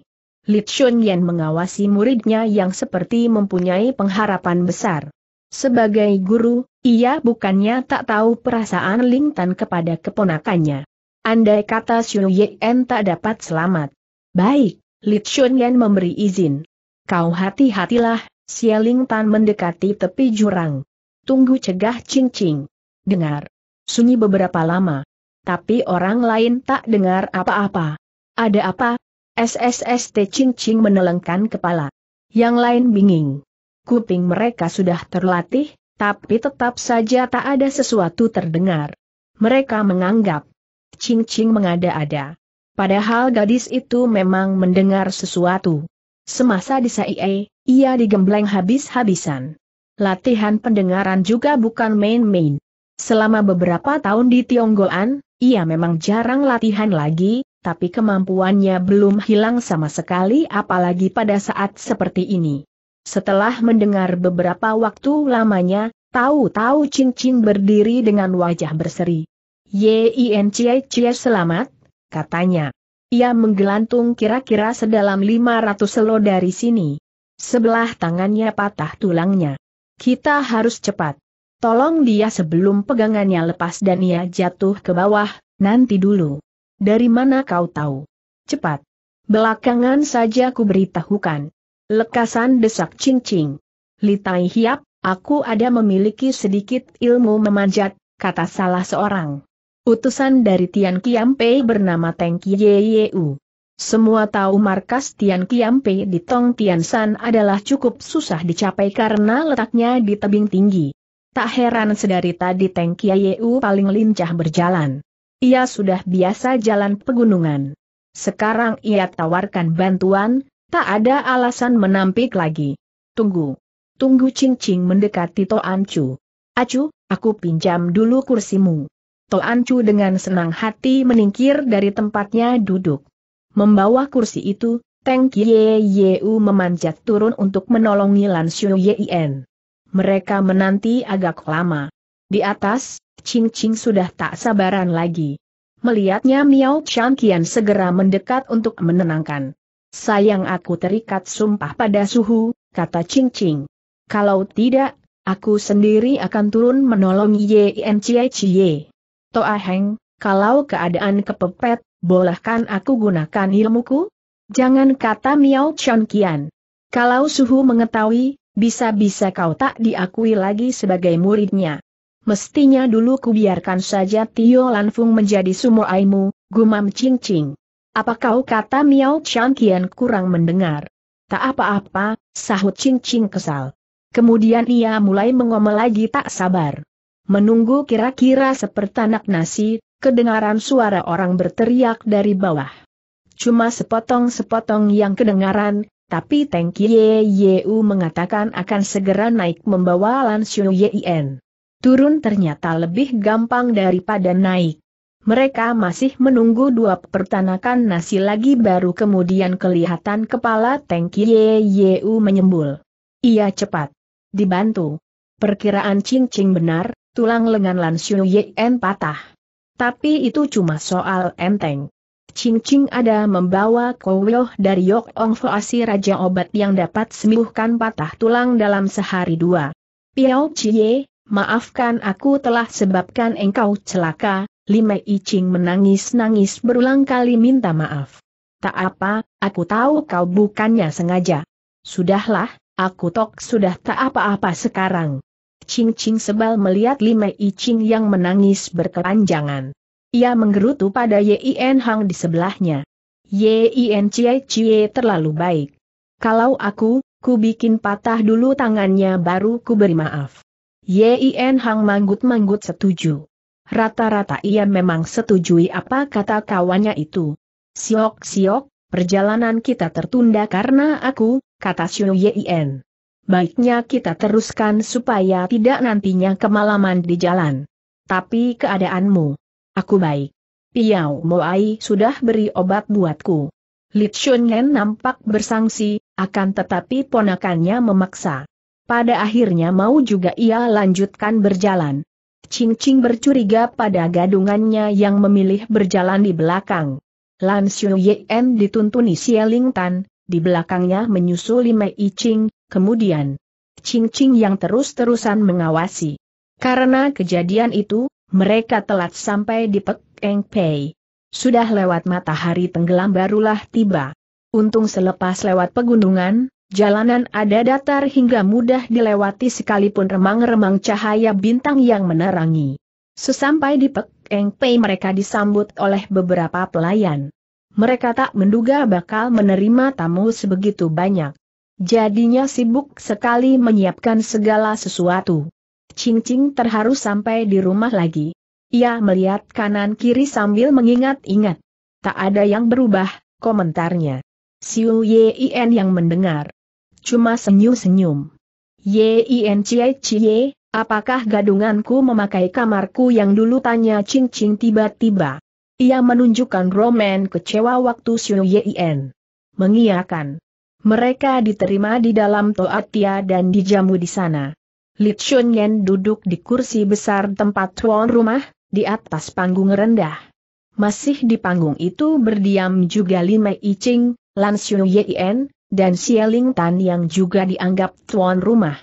Li Chun Yen mengawasi muridnya yang seperti mempunyai pengharapan besar. Sebagai guru, ia bukannya tak tahu perasaan Ling Tan kepada keponakannya. Andai kata Xiu Yen tak dapat selamat. Baik, Li Chun Yen memberi izin. Kau hati-hatilah, Xie Ling Tan mendekati tepi jurang. Tunggu cegah Ching Dengar. Sunyi beberapa lama. Tapi orang lain tak dengar apa-apa. Ada apa, SSST Cincing menelengkan kepala. Yang lain bingung. Kuping mereka sudah terlatih, tapi tetap saja tak ada sesuatu terdengar. Mereka menganggap Cincing mengada-ada. Padahal gadis itu memang mendengar sesuatu. Semasa di SAIE, ia digembleng habis-habisan. Latihan pendengaran juga bukan main-main. Selama beberapa tahun di Tionggoan, ia memang jarang latihan lagi, tapi kemampuannya belum hilang sama sekali apalagi pada saat seperti ini. Setelah mendengar beberapa waktu lamanya, tahu-tahu cincin berdiri dengan wajah berseri. Yin Cie Cie selamat, katanya. Ia menggelantung kira-kira sedalam 500 selo dari sini. Sebelah tangannya patah tulangnya. Kita harus cepat. Tolong dia sebelum pegangannya lepas dan ia jatuh ke bawah, nanti dulu. Dari mana kau tahu? Cepat. Belakangan saja ku beritahukan. Lekasan desak cincing. Litai hiap, aku ada memiliki sedikit ilmu memanjat, kata salah seorang. Utusan dari Tian Pei bernama Teng Kieyeu. Semua tahu markas Tian Pei di Tong Tian San adalah cukup susah dicapai karena letaknya di tebing tinggi. Tak heran sedari tadi Teng Kieyeu paling lincah berjalan. Ia sudah biasa jalan pegunungan. Sekarang ia tawarkan bantuan, tak ada alasan menampik lagi. Tunggu. Tunggu Ching Ching mendekati Toan Chu. Acu, ah, aku pinjam dulu kursimu. Toan Chu dengan senang hati meningkir dari tempatnya duduk. Membawa kursi itu, Teng Kie Yeu memanjat turun untuk menolongi Lan Xiu Yien. Mereka menanti agak lama. Di atas, Ching Ching sudah tak sabaran lagi. Melihatnya Miao Chang Kian segera mendekat untuk menenangkan. Sayang aku terikat sumpah pada suhu, kata Ching Ching. Kalau tidak, aku sendiri akan turun menolong En Chie Chie. Toa Heng, kalau keadaan kepepet, bolehkan aku gunakan ilmuku? Jangan kata Miao Chang Kian. Kalau suhu mengetahui, bisa-bisa kau tak diakui lagi sebagai muridnya. Mestinya dulu kubiarkan saja Tio Lanfung menjadi sumo Aimu, gumam Ching Ching. Apa kau kata Miao Kian kurang mendengar? Tak apa-apa, sahut Ching Ching kesal. Kemudian ia mulai mengomel lagi tak sabar. Menunggu kira-kira seperti anak nasi, kedengaran suara orang berteriak dari bawah. Cuma sepotong-sepotong yang kedengaran, tapi Teng Kie Yeu mengatakan akan segera naik membawa Lan Xiu Yien turun ternyata lebih gampang daripada naik. Mereka masih menunggu dua pertanakan nasi lagi baru kemudian kelihatan kepala Tengki Yeu menyembul. Ia cepat. Dibantu. Perkiraan Ching Ching benar, tulang lengan Lan Xiu Yen patah. Tapi itu cuma soal enteng. Ching Ching ada membawa koweoh dari Yok Ong asir Raja Obat yang dapat sembuhkan patah tulang dalam sehari dua. Piao Chie, maafkan aku telah sebabkan engkau celaka, Lime Icing menangis-nangis berulang kali minta maaf. Tak apa, aku tahu kau bukannya sengaja. Sudahlah, aku tok sudah tak apa-apa sekarang. Cing Cing sebal melihat Lime Icing yang menangis berkepanjangan. Ia menggerutu pada Yin Hang di sebelahnya. Yin Cie Cie terlalu baik. Kalau aku, ku bikin patah dulu tangannya baru ku beri maaf. Yin Hang manggut-manggut setuju. Rata-rata ia memang setujui apa kata kawannya itu. Siok-siok, perjalanan kita tertunda karena aku, kata Xiu Yin. Baiknya kita teruskan supaya tidak nantinya kemalaman di jalan. Tapi keadaanmu. Aku baik. Piao Moai sudah beri obat buatku. Li Chunhen nampak bersangsi, akan tetapi ponakannya memaksa. Pada akhirnya mau juga ia lanjutkan berjalan. Ching Ching bercuriga pada gadungannya yang memilih berjalan di belakang. Lan Xiu Yen dituntuni Xie Tan, di belakangnya menyusul Mei I Ching, kemudian Ching Ching yang terus-terusan mengawasi. Karena kejadian itu, mereka telat sampai di Pek Pei. Sudah lewat matahari tenggelam barulah tiba. Untung selepas lewat pegunungan, Jalanan ada datar hingga mudah dilewati sekalipun remang-remang cahaya bintang yang menerangi. Sesampai di Pek Eng Pei mereka disambut oleh beberapa pelayan. Mereka tak menduga bakal menerima tamu sebegitu banyak. Jadinya sibuk sekali menyiapkan segala sesuatu. Cing Cing terharu sampai di rumah lagi. Ia melihat kanan kiri sambil mengingat-ingat. Tak ada yang berubah, komentarnya. Siu Yien yang mendengar cuma senyum-senyum. Yin Cie Cie, apakah gadunganku memakai kamarku yang dulu tanya Ching Ching tiba-tiba? Ia menunjukkan Roman kecewa waktu Xiu Yin. Mengiakan. Mereka diterima di dalam Toatia dan dijamu di sana. Li Yen duduk di kursi besar tempat tuan rumah, di atas panggung rendah. Masih di panggung itu berdiam juga Li Mei Ching, Lan Xiu Yin, dan Xieling Tan yang juga dianggap tuan rumah.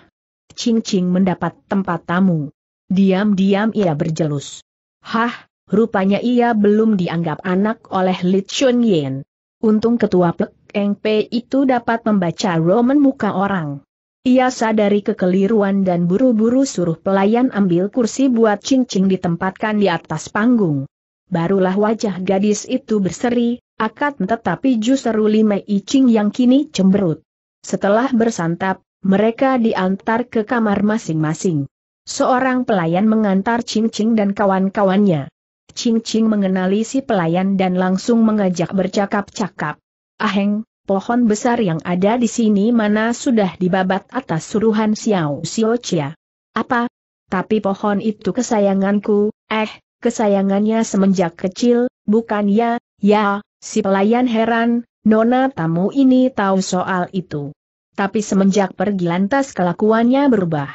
Ching Ching mendapat tempat tamu. Diam-diam ia berjelus. Hah, rupanya ia belum dianggap anak oleh Li Chun Yin. Untung ketua Pek Eng Pei itu dapat membaca roman muka orang. Ia sadari kekeliruan dan buru-buru suruh pelayan ambil kursi buat Ching ditempatkan di atas panggung. Barulah wajah gadis itu berseri, Akat tetapi justru lima Icing yang kini cemberut. Setelah bersantap, mereka diantar ke kamar masing-masing. Seorang pelayan mengantar Ching Ching dan kawan-kawannya. Ching Ching mengenali si pelayan dan langsung mengajak bercakap-cakap. Aheng, pohon besar yang ada di sini mana sudah dibabat atas suruhan Xiao Xiao Chia. Apa? Tapi pohon itu kesayanganku, eh, kesayangannya semenjak kecil, bukan ya, ya, Si pelayan heran, nona tamu ini tahu soal itu. Tapi semenjak pergi lantas kelakuannya berubah.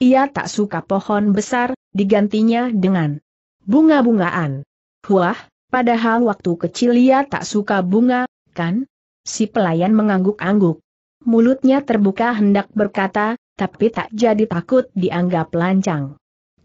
Ia tak suka pohon besar, digantinya dengan bunga-bungaan. Wah, padahal waktu kecil ia tak suka bunga, kan? Si pelayan mengangguk-angguk. Mulutnya terbuka hendak berkata, tapi tak jadi takut dianggap lancang.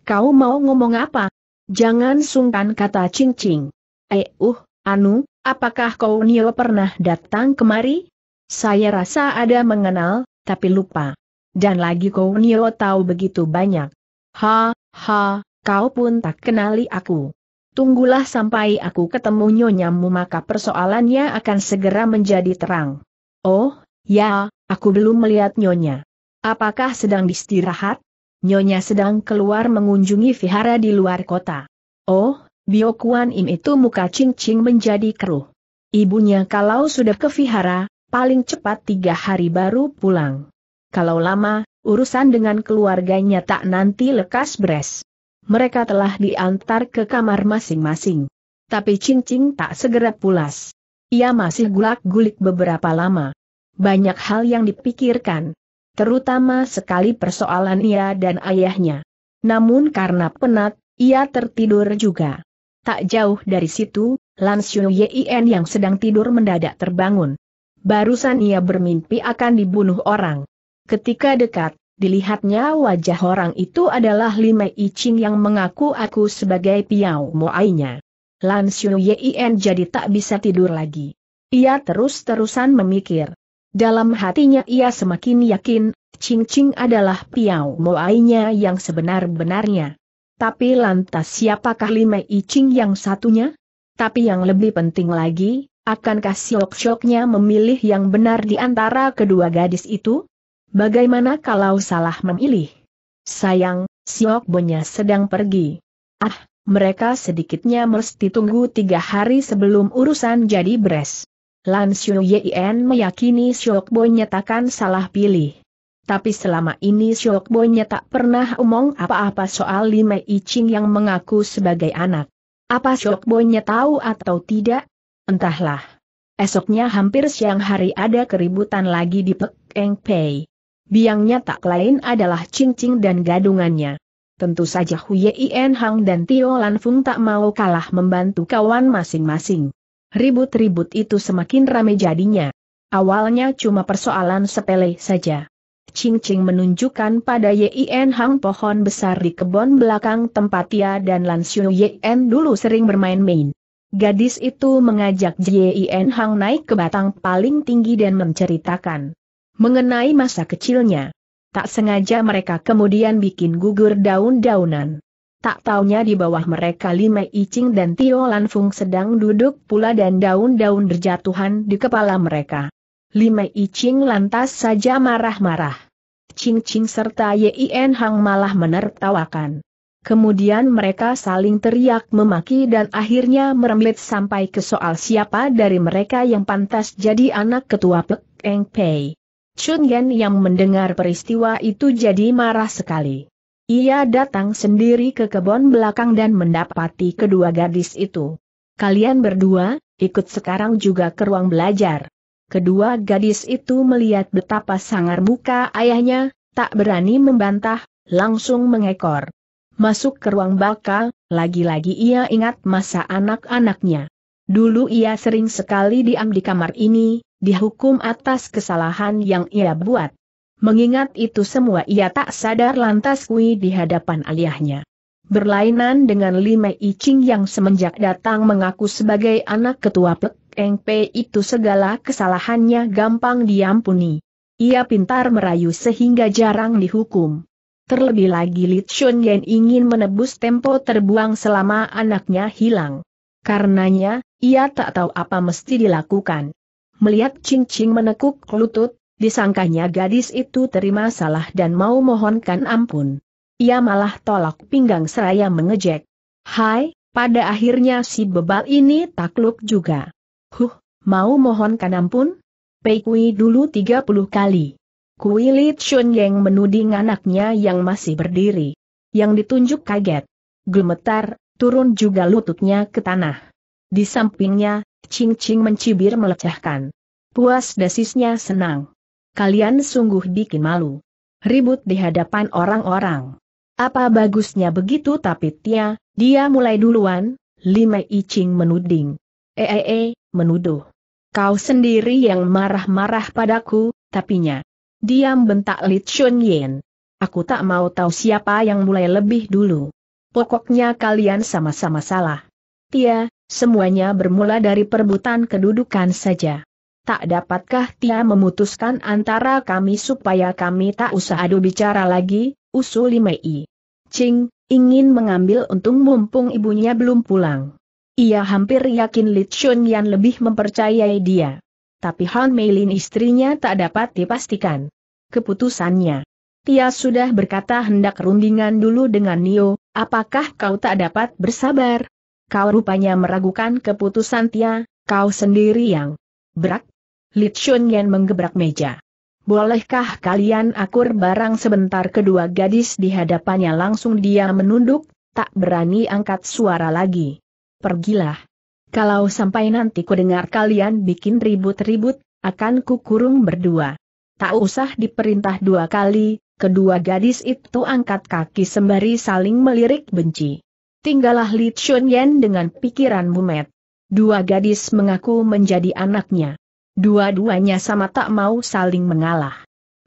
Kau mau ngomong apa? Jangan sungkan kata cincing. Eh, uh, anu, Apakah kau Nio pernah datang kemari? Saya rasa ada mengenal, tapi lupa. Dan lagi kau Nio tahu begitu banyak. Ha, ha, kau pun tak kenali aku. Tunggulah sampai aku ketemu nyonyamu maka persoalannya akan segera menjadi terang. Oh, ya, aku belum melihat nyonya. Apakah sedang istirahat? Nyonya sedang keluar mengunjungi vihara di luar kota. Oh, Bio Kuan Im itu muka cincing menjadi keruh. Ibunya kalau sudah ke vihara, paling cepat tiga hari baru pulang. Kalau lama, urusan dengan keluarganya tak nanti lekas beres. Mereka telah diantar ke kamar masing-masing. Tapi cincing tak segera pulas. Ia masih gulak-gulik beberapa lama. Banyak hal yang dipikirkan. Terutama sekali persoalan ia dan ayahnya. Namun karena penat, ia tertidur juga. Tak jauh dari situ, Lan Xiu Yien yang sedang tidur mendadak terbangun. Barusan ia bermimpi akan dibunuh orang. Ketika dekat, dilihatnya wajah orang itu adalah Lima Icing yang mengaku aku sebagai Piao Moainya. Lan Xiu Yien jadi tak bisa tidur lagi. Ia terus-terusan memikir. Dalam hatinya ia semakin yakin, Ching Ching adalah Piao Moainya yang sebenar-benarnya. Tapi lantas siapakah Lime Ching yang satunya? Tapi yang lebih penting lagi, akankah siok-sioknya memilih yang benar di antara kedua gadis itu? Bagaimana kalau salah memilih? Sayang, siok bonya sedang pergi. Ah, mereka sedikitnya mesti tunggu tiga hari sebelum urusan jadi beres. Lan Xiu Yien meyakini Siok Bo nyatakan salah pilih. Tapi selama ini Shok Bonya tak pernah omong apa-apa soal lima Icing yang mengaku sebagai anak. Apa Shok Bonya tahu atau tidak? Entahlah. Esoknya hampir siang hari ada keributan lagi di Pek Pei. Biangnya tak lain adalah cincin dan gadungannya. Tentu saja Huye Ien Hang dan Tio Lan tak mau kalah membantu kawan masing-masing. Ribut-ribut itu semakin ramai jadinya. Awalnya cuma persoalan sepele saja. Ching Ching menunjukkan pada Yen Hang pohon besar di kebun belakang tempat ia dan Lan Xiu dulu sering bermain-main. Gadis itu mengajak Yen Hang naik ke batang paling tinggi dan menceritakan mengenai masa kecilnya. Tak sengaja mereka kemudian bikin gugur daun-daunan. Tak taunya di bawah mereka Lima Ching dan Tio Lan Fung sedang duduk pula dan daun-daun berjatuhan di kepala mereka. Lima Icing lantas saja marah-marah. Ching Ching serta Yin Hang malah menertawakan. Kemudian mereka saling teriak memaki dan akhirnya merembet sampai ke soal siapa dari mereka yang pantas jadi anak ketua Pek Eng Pei. Chun Gen yang mendengar peristiwa itu jadi marah sekali. Ia datang sendiri ke kebun belakang dan mendapati kedua gadis itu. Kalian berdua, ikut sekarang juga ke ruang belajar. Kedua gadis itu melihat betapa sangar muka ayahnya, tak berani membantah, langsung mengekor. Masuk ke ruang bakal, lagi-lagi ia ingat masa anak-anaknya. Dulu ia sering sekali diam di kamar ini, dihukum atas kesalahan yang ia buat. Mengingat itu semua ia tak sadar lantas kui di hadapan ayahnya berlainan dengan Lime Icing yang semenjak datang mengaku sebagai anak ketua Pek Eng Pei itu segala kesalahannya gampang diampuni. Ia pintar merayu sehingga jarang dihukum. Terlebih lagi Li Chun Yen ingin menebus tempo terbuang selama anaknya hilang. Karenanya, ia tak tahu apa mesti dilakukan. Melihat Ching Ching menekuk lutut, disangkanya gadis itu terima salah dan mau mohonkan ampun. Ia malah tolak pinggang seraya mengejek. Hai, pada akhirnya si bebal ini takluk juga. Huh, mau mohon kanampun? Pei Kui dulu 30 kali. Kui Li Chun Yang menuding anaknya yang masih berdiri. Yang ditunjuk kaget. Gemetar, turun juga lututnya ke tanah. Di sampingnya, Ching Ching mencibir melecehkan. Puas dasisnya senang. Kalian sungguh bikin malu. Ribut di hadapan orang-orang. Apa bagusnya begitu tapi Tia, dia mulai duluan, Lime Icing menuding. Ee, eh, eh, eh, menuduh. Kau sendiri yang marah-marah padaku, tapinya. Diam bentak Li Chun Yen. Aku tak mau tahu siapa yang mulai lebih dulu. Pokoknya kalian sama-sama salah. Tia, semuanya bermula dari perbutan kedudukan saja. Tak dapatkah Tia memutuskan antara kami supaya kami tak usah adu bicara lagi? usul Limei, Ching, ingin mengambil untung mumpung ibunya belum pulang. Ia hampir yakin Li Chun Yan lebih mempercayai dia. Tapi Han Mei Lin istrinya tak dapat dipastikan. Keputusannya. Tia sudah berkata hendak rundingan dulu dengan Nio, apakah kau tak dapat bersabar? Kau rupanya meragukan keputusan Tia, kau sendiri yang berak. Li Chun Yan menggebrak meja. Bolehkah kalian akur barang sebentar kedua gadis di hadapannya langsung dia menunduk, tak berani angkat suara lagi. Pergilah. Kalau sampai nanti kudengar kalian bikin ribut-ribut, akan kukurung berdua. Tak usah diperintah dua kali, kedua gadis itu angkat kaki sembari saling melirik benci. Tinggallah Li Chun Yen dengan pikiran mumet. Dua gadis mengaku menjadi anaknya. Dua-duanya sama tak mau saling mengalah.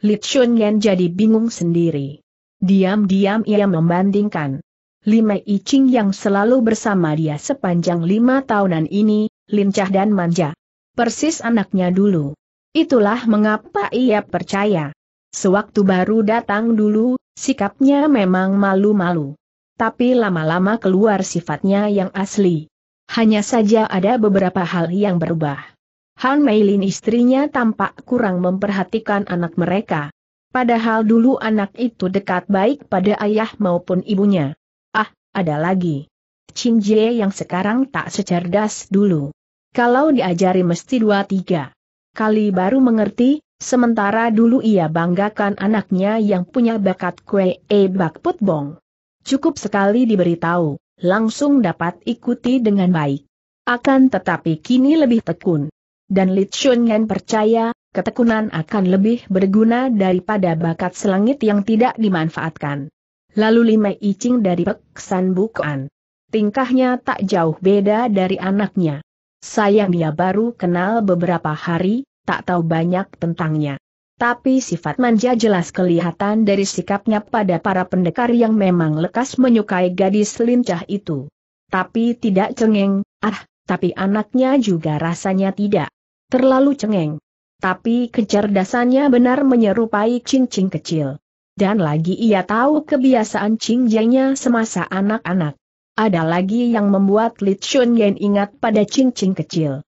Li Chun jadi bingung sendiri. Diam-diam ia membandingkan. Lima Icing yang selalu bersama dia sepanjang lima tahunan ini, lincah dan manja. Persis anaknya dulu. Itulah mengapa ia percaya. Sewaktu baru datang dulu, sikapnya memang malu-malu. Tapi lama-lama keluar sifatnya yang asli. Hanya saja ada beberapa hal yang berubah. Han Meilin istrinya tampak kurang memperhatikan anak mereka. Padahal dulu anak itu dekat baik pada ayah maupun ibunya. Ah, ada lagi. Qin Jie yang sekarang tak secerdas dulu. Kalau diajari mesti dua tiga. Kali baru mengerti, sementara dulu ia banggakan anaknya yang punya bakat kue e bak putbong. Cukup sekali diberitahu, langsung dapat ikuti dengan baik. Akan tetapi kini lebih tekun dan Li Chunyan percaya, ketekunan akan lebih berguna daripada bakat selangit yang tidak dimanfaatkan. Lalu Lima Icing dari Peksan Bukuan. Tingkahnya tak jauh beda dari anaknya. Sayang dia baru kenal beberapa hari, tak tahu banyak tentangnya. Tapi sifat manja jelas kelihatan dari sikapnya pada para pendekar yang memang lekas menyukai gadis lincah itu. Tapi tidak cengeng, ah, tapi anaknya juga rasanya tidak. Terlalu cengeng. Tapi kecerdasannya benar menyerupai cincing kecil. Dan lagi ia tahu kebiasaan Jengnya semasa anak-anak. Ada lagi yang membuat Li Chun Yen ingat pada cincin kecil.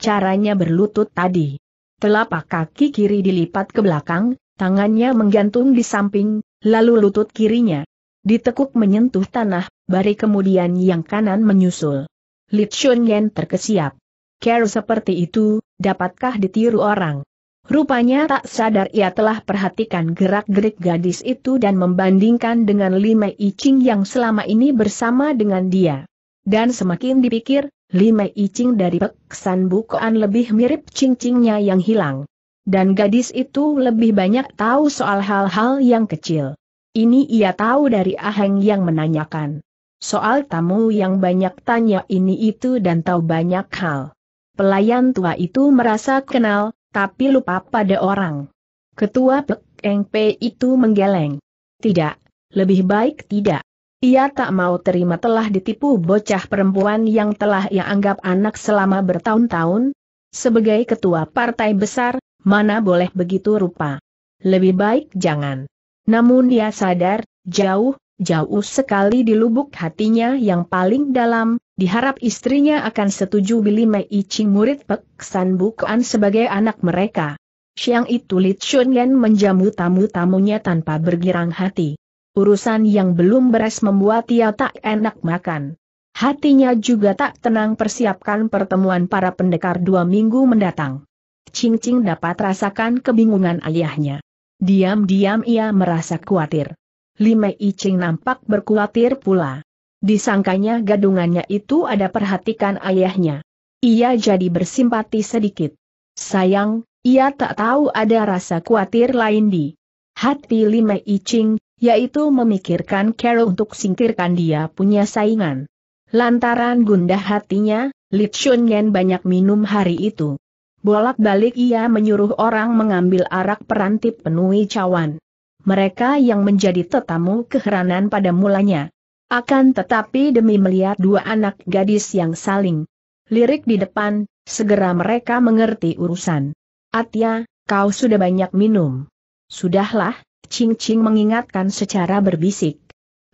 Caranya berlutut tadi. Telapak kaki kiri dilipat ke belakang, tangannya menggantung di samping, lalu lutut kirinya. Ditekuk menyentuh tanah, bari kemudian yang kanan menyusul. Li Chun Yen terkesiap care seperti itu, dapatkah ditiru orang? Rupanya tak sadar ia telah perhatikan gerak-gerik gadis itu dan membandingkan dengan Lime Icing yang selama ini bersama dengan dia. Dan semakin dipikir, Lime Icing dari peksan bukaan lebih mirip cincinnya yang hilang. Dan gadis itu lebih banyak tahu soal hal-hal yang kecil. Ini ia tahu dari Aheng yang menanyakan. Soal tamu yang banyak tanya ini itu dan tahu banyak hal. Pelayan tua itu merasa kenal, tapi lupa pada orang. Ketua PNP itu menggeleng. Tidak, lebih baik tidak. Ia tak mau terima telah ditipu bocah perempuan yang telah ia anggap anak selama bertahun-tahun. Sebagai ketua partai besar, mana boleh begitu rupa. Lebih baik jangan. Namun dia sadar, jauh, jauh sekali di lubuk hatinya yang paling dalam, Diharap istrinya akan setuju Billy Mei Ichi murid Pek San Bukuan sebagai anak mereka. Siang itu Li Chunyan menjamu tamu-tamunya tanpa bergirang hati. Urusan yang belum beres membuat ia tak enak makan. Hatinya juga tak tenang persiapkan pertemuan para pendekar dua minggu mendatang. Ching Ching dapat rasakan kebingungan ayahnya. Diam-diam ia merasa khawatir. Mei Icing nampak berkhawatir pula. Disangkanya gadungannya itu ada perhatikan ayahnya. Ia jadi bersimpati sedikit. Sayang, ia tak tahu ada rasa khawatir lain di hati Lime Icing, yaitu memikirkan Carol untuk singkirkan dia punya saingan. Lantaran gundah hatinya, Li Shunyen banyak minum hari itu. Bolak-balik ia menyuruh orang mengambil arak perantip penuhi cawan. Mereka yang menjadi tetamu keheranan pada mulanya. Akan tetapi demi melihat dua anak gadis yang saling lirik di depan, segera mereka mengerti urusan. Atya, kau sudah banyak minum. Sudahlah, Ching Ching mengingatkan secara berbisik.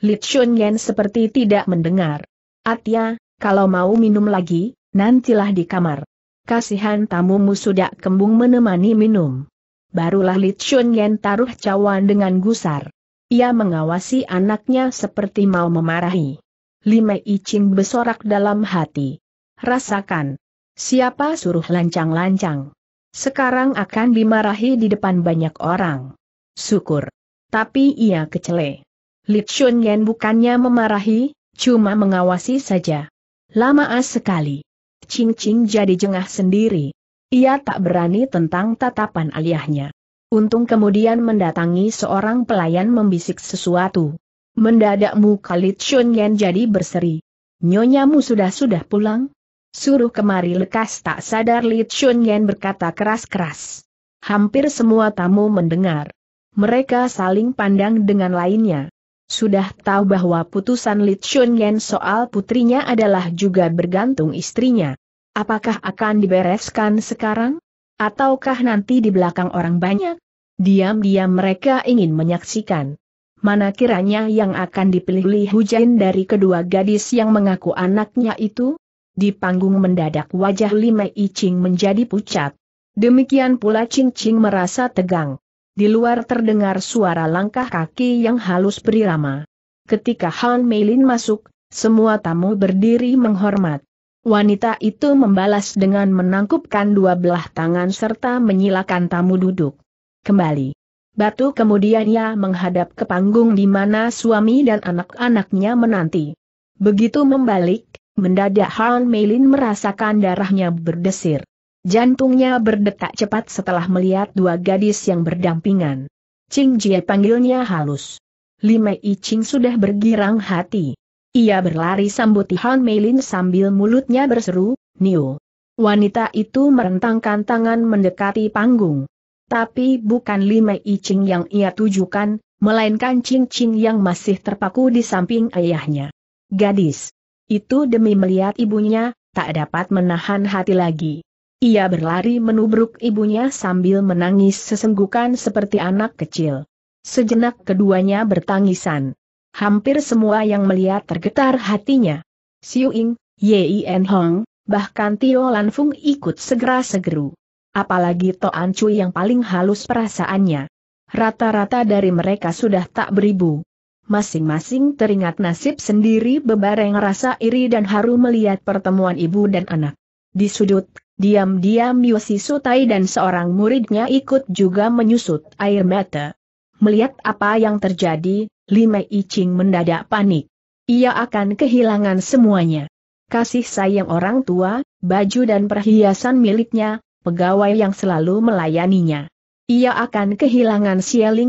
Li Chun seperti tidak mendengar. Atya, kalau mau minum lagi, nantilah di kamar. Kasihan tamumu sudah kembung menemani minum. Barulah Li Chun taruh cawan dengan gusar. Ia mengawasi anaknya seperti mau memarahi. Lime Icing besorak dalam hati. Rasakan. Siapa suruh lancang-lancang? Sekarang akan dimarahi di depan banyak orang. Syukur. Tapi ia kecele. Li Chun Yen bukannya memarahi, cuma mengawasi saja. Lama sekali. Cing Cing jadi jengah sendiri. Ia tak berani tentang tatapan aliahnya. Untung kemudian mendatangi seorang pelayan membisik sesuatu. Mendadak muka Li Chunyan jadi berseri. Nyonyamu sudah-sudah pulang? Suruh kemari lekas tak sadar Li Chunyan berkata keras-keras. Hampir semua tamu mendengar. Mereka saling pandang dengan lainnya. Sudah tahu bahwa putusan Li Chunyan soal putrinya adalah juga bergantung istrinya. Apakah akan dibereskan sekarang? Ataukah nanti di belakang orang banyak? Diam-diam mereka ingin menyaksikan. Mana kiranya yang akan dipilih Hujan dari kedua gadis yang mengaku anaknya itu? Di panggung mendadak wajah Li Mei Ching menjadi pucat. Demikian pula Ching Ching merasa tegang. Di luar terdengar suara langkah kaki yang halus berirama. Ketika Han Meilin masuk, semua tamu berdiri menghormat. Wanita itu membalas dengan menangkupkan dua belah tangan serta menyilakan tamu duduk. Kembali. Batu kemudian ia menghadap ke panggung di mana suami dan anak-anaknya menanti. Begitu membalik, mendadak Han Meilin merasakan darahnya berdesir. Jantungnya berdetak cepat setelah melihat dua gadis yang berdampingan. Ching Jie panggilnya halus. Lime I Ching sudah bergirang hati. Ia berlari sambuti Han Meilin sambil mulutnya berseru, Nio. Wanita itu merentangkan tangan mendekati panggung. Tapi bukan lima Icing yang ia tujukan, melainkan Ching Ching yang masih terpaku di samping ayahnya. Gadis. Itu demi melihat ibunya, tak dapat menahan hati lagi. Ia berlari menubruk ibunya sambil menangis sesenggukan seperti anak kecil. Sejenak keduanya bertangisan hampir semua yang melihat tergetar hatinya. Siu Yei En Hong, bahkan Tio Lan Fung ikut segera-segeru. Apalagi Toan Cui yang paling halus perasaannya. Rata-rata dari mereka sudah tak beribu. Masing-masing teringat nasib sendiri bebareng rasa iri dan haru melihat pertemuan ibu dan anak. Di sudut, diam-diam Yosi Sutai dan seorang muridnya ikut juga menyusut air mata. Melihat apa yang terjadi, Lime Icing mendadak panik. Ia akan kehilangan semuanya. Kasih sayang orang tua, baju dan perhiasan miliknya, pegawai yang selalu melayaninya. Ia akan kehilangan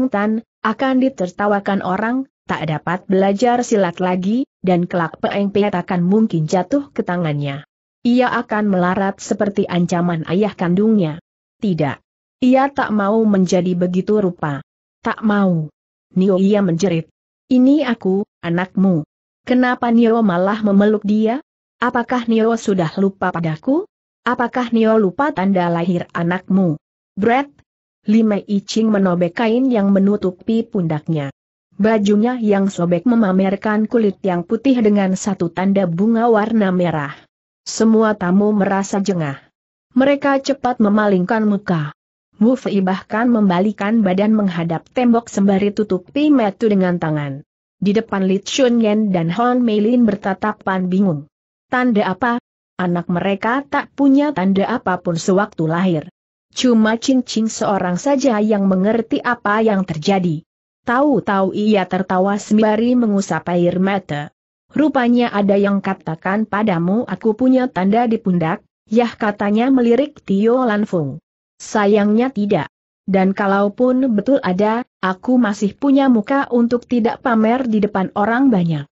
Tan, akan ditertawakan orang, tak dapat belajar silat lagi, dan kelak Peng Piat akan mungkin jatuh ke tangannya. Ia akan melarat seperti ancaman ayah kandungnya. Tidak. Ia tak mau menjadi begitu rupa. Tak mau. Nio ia menjerit. Ini aku, anakmu. Kenapa Nio malah memeluk dia? Apakah Nio sudah lupa padaku? Apakah Nio lupa tanda lahir anakmu? Brett? Lima Iching menobek kain yang menutupi pundaknya. Bajunya yang sobek memamerkan kulit yang putih dengan satu tanda bunga warna merah. Semua tamu merasa jengah. Mereka cepat memalingkan muka. Wu Fei bahkan membalikan badan menghadap tembok sembari tutupi metu dengan tangan. Di depan Li Chun Yen dan Hon Mei Lin bertatapan bingung. Tanda apa? Anak mereka tak punya tanda apapun sewaktu lahir. Cuma cincin seorang saja yang mengerti apa yang terjadi. Tahu-tahu ia tertawa sembari mengusap air mata. Rupanya ada yang katakan padamu aku punya tanda di pundak, yah katanya melirik Tio Lanfung. Sayangnya tidak. Dan kalaupun betul ada, aku masih punya muka untuk tidak pamer di depan orang banyak.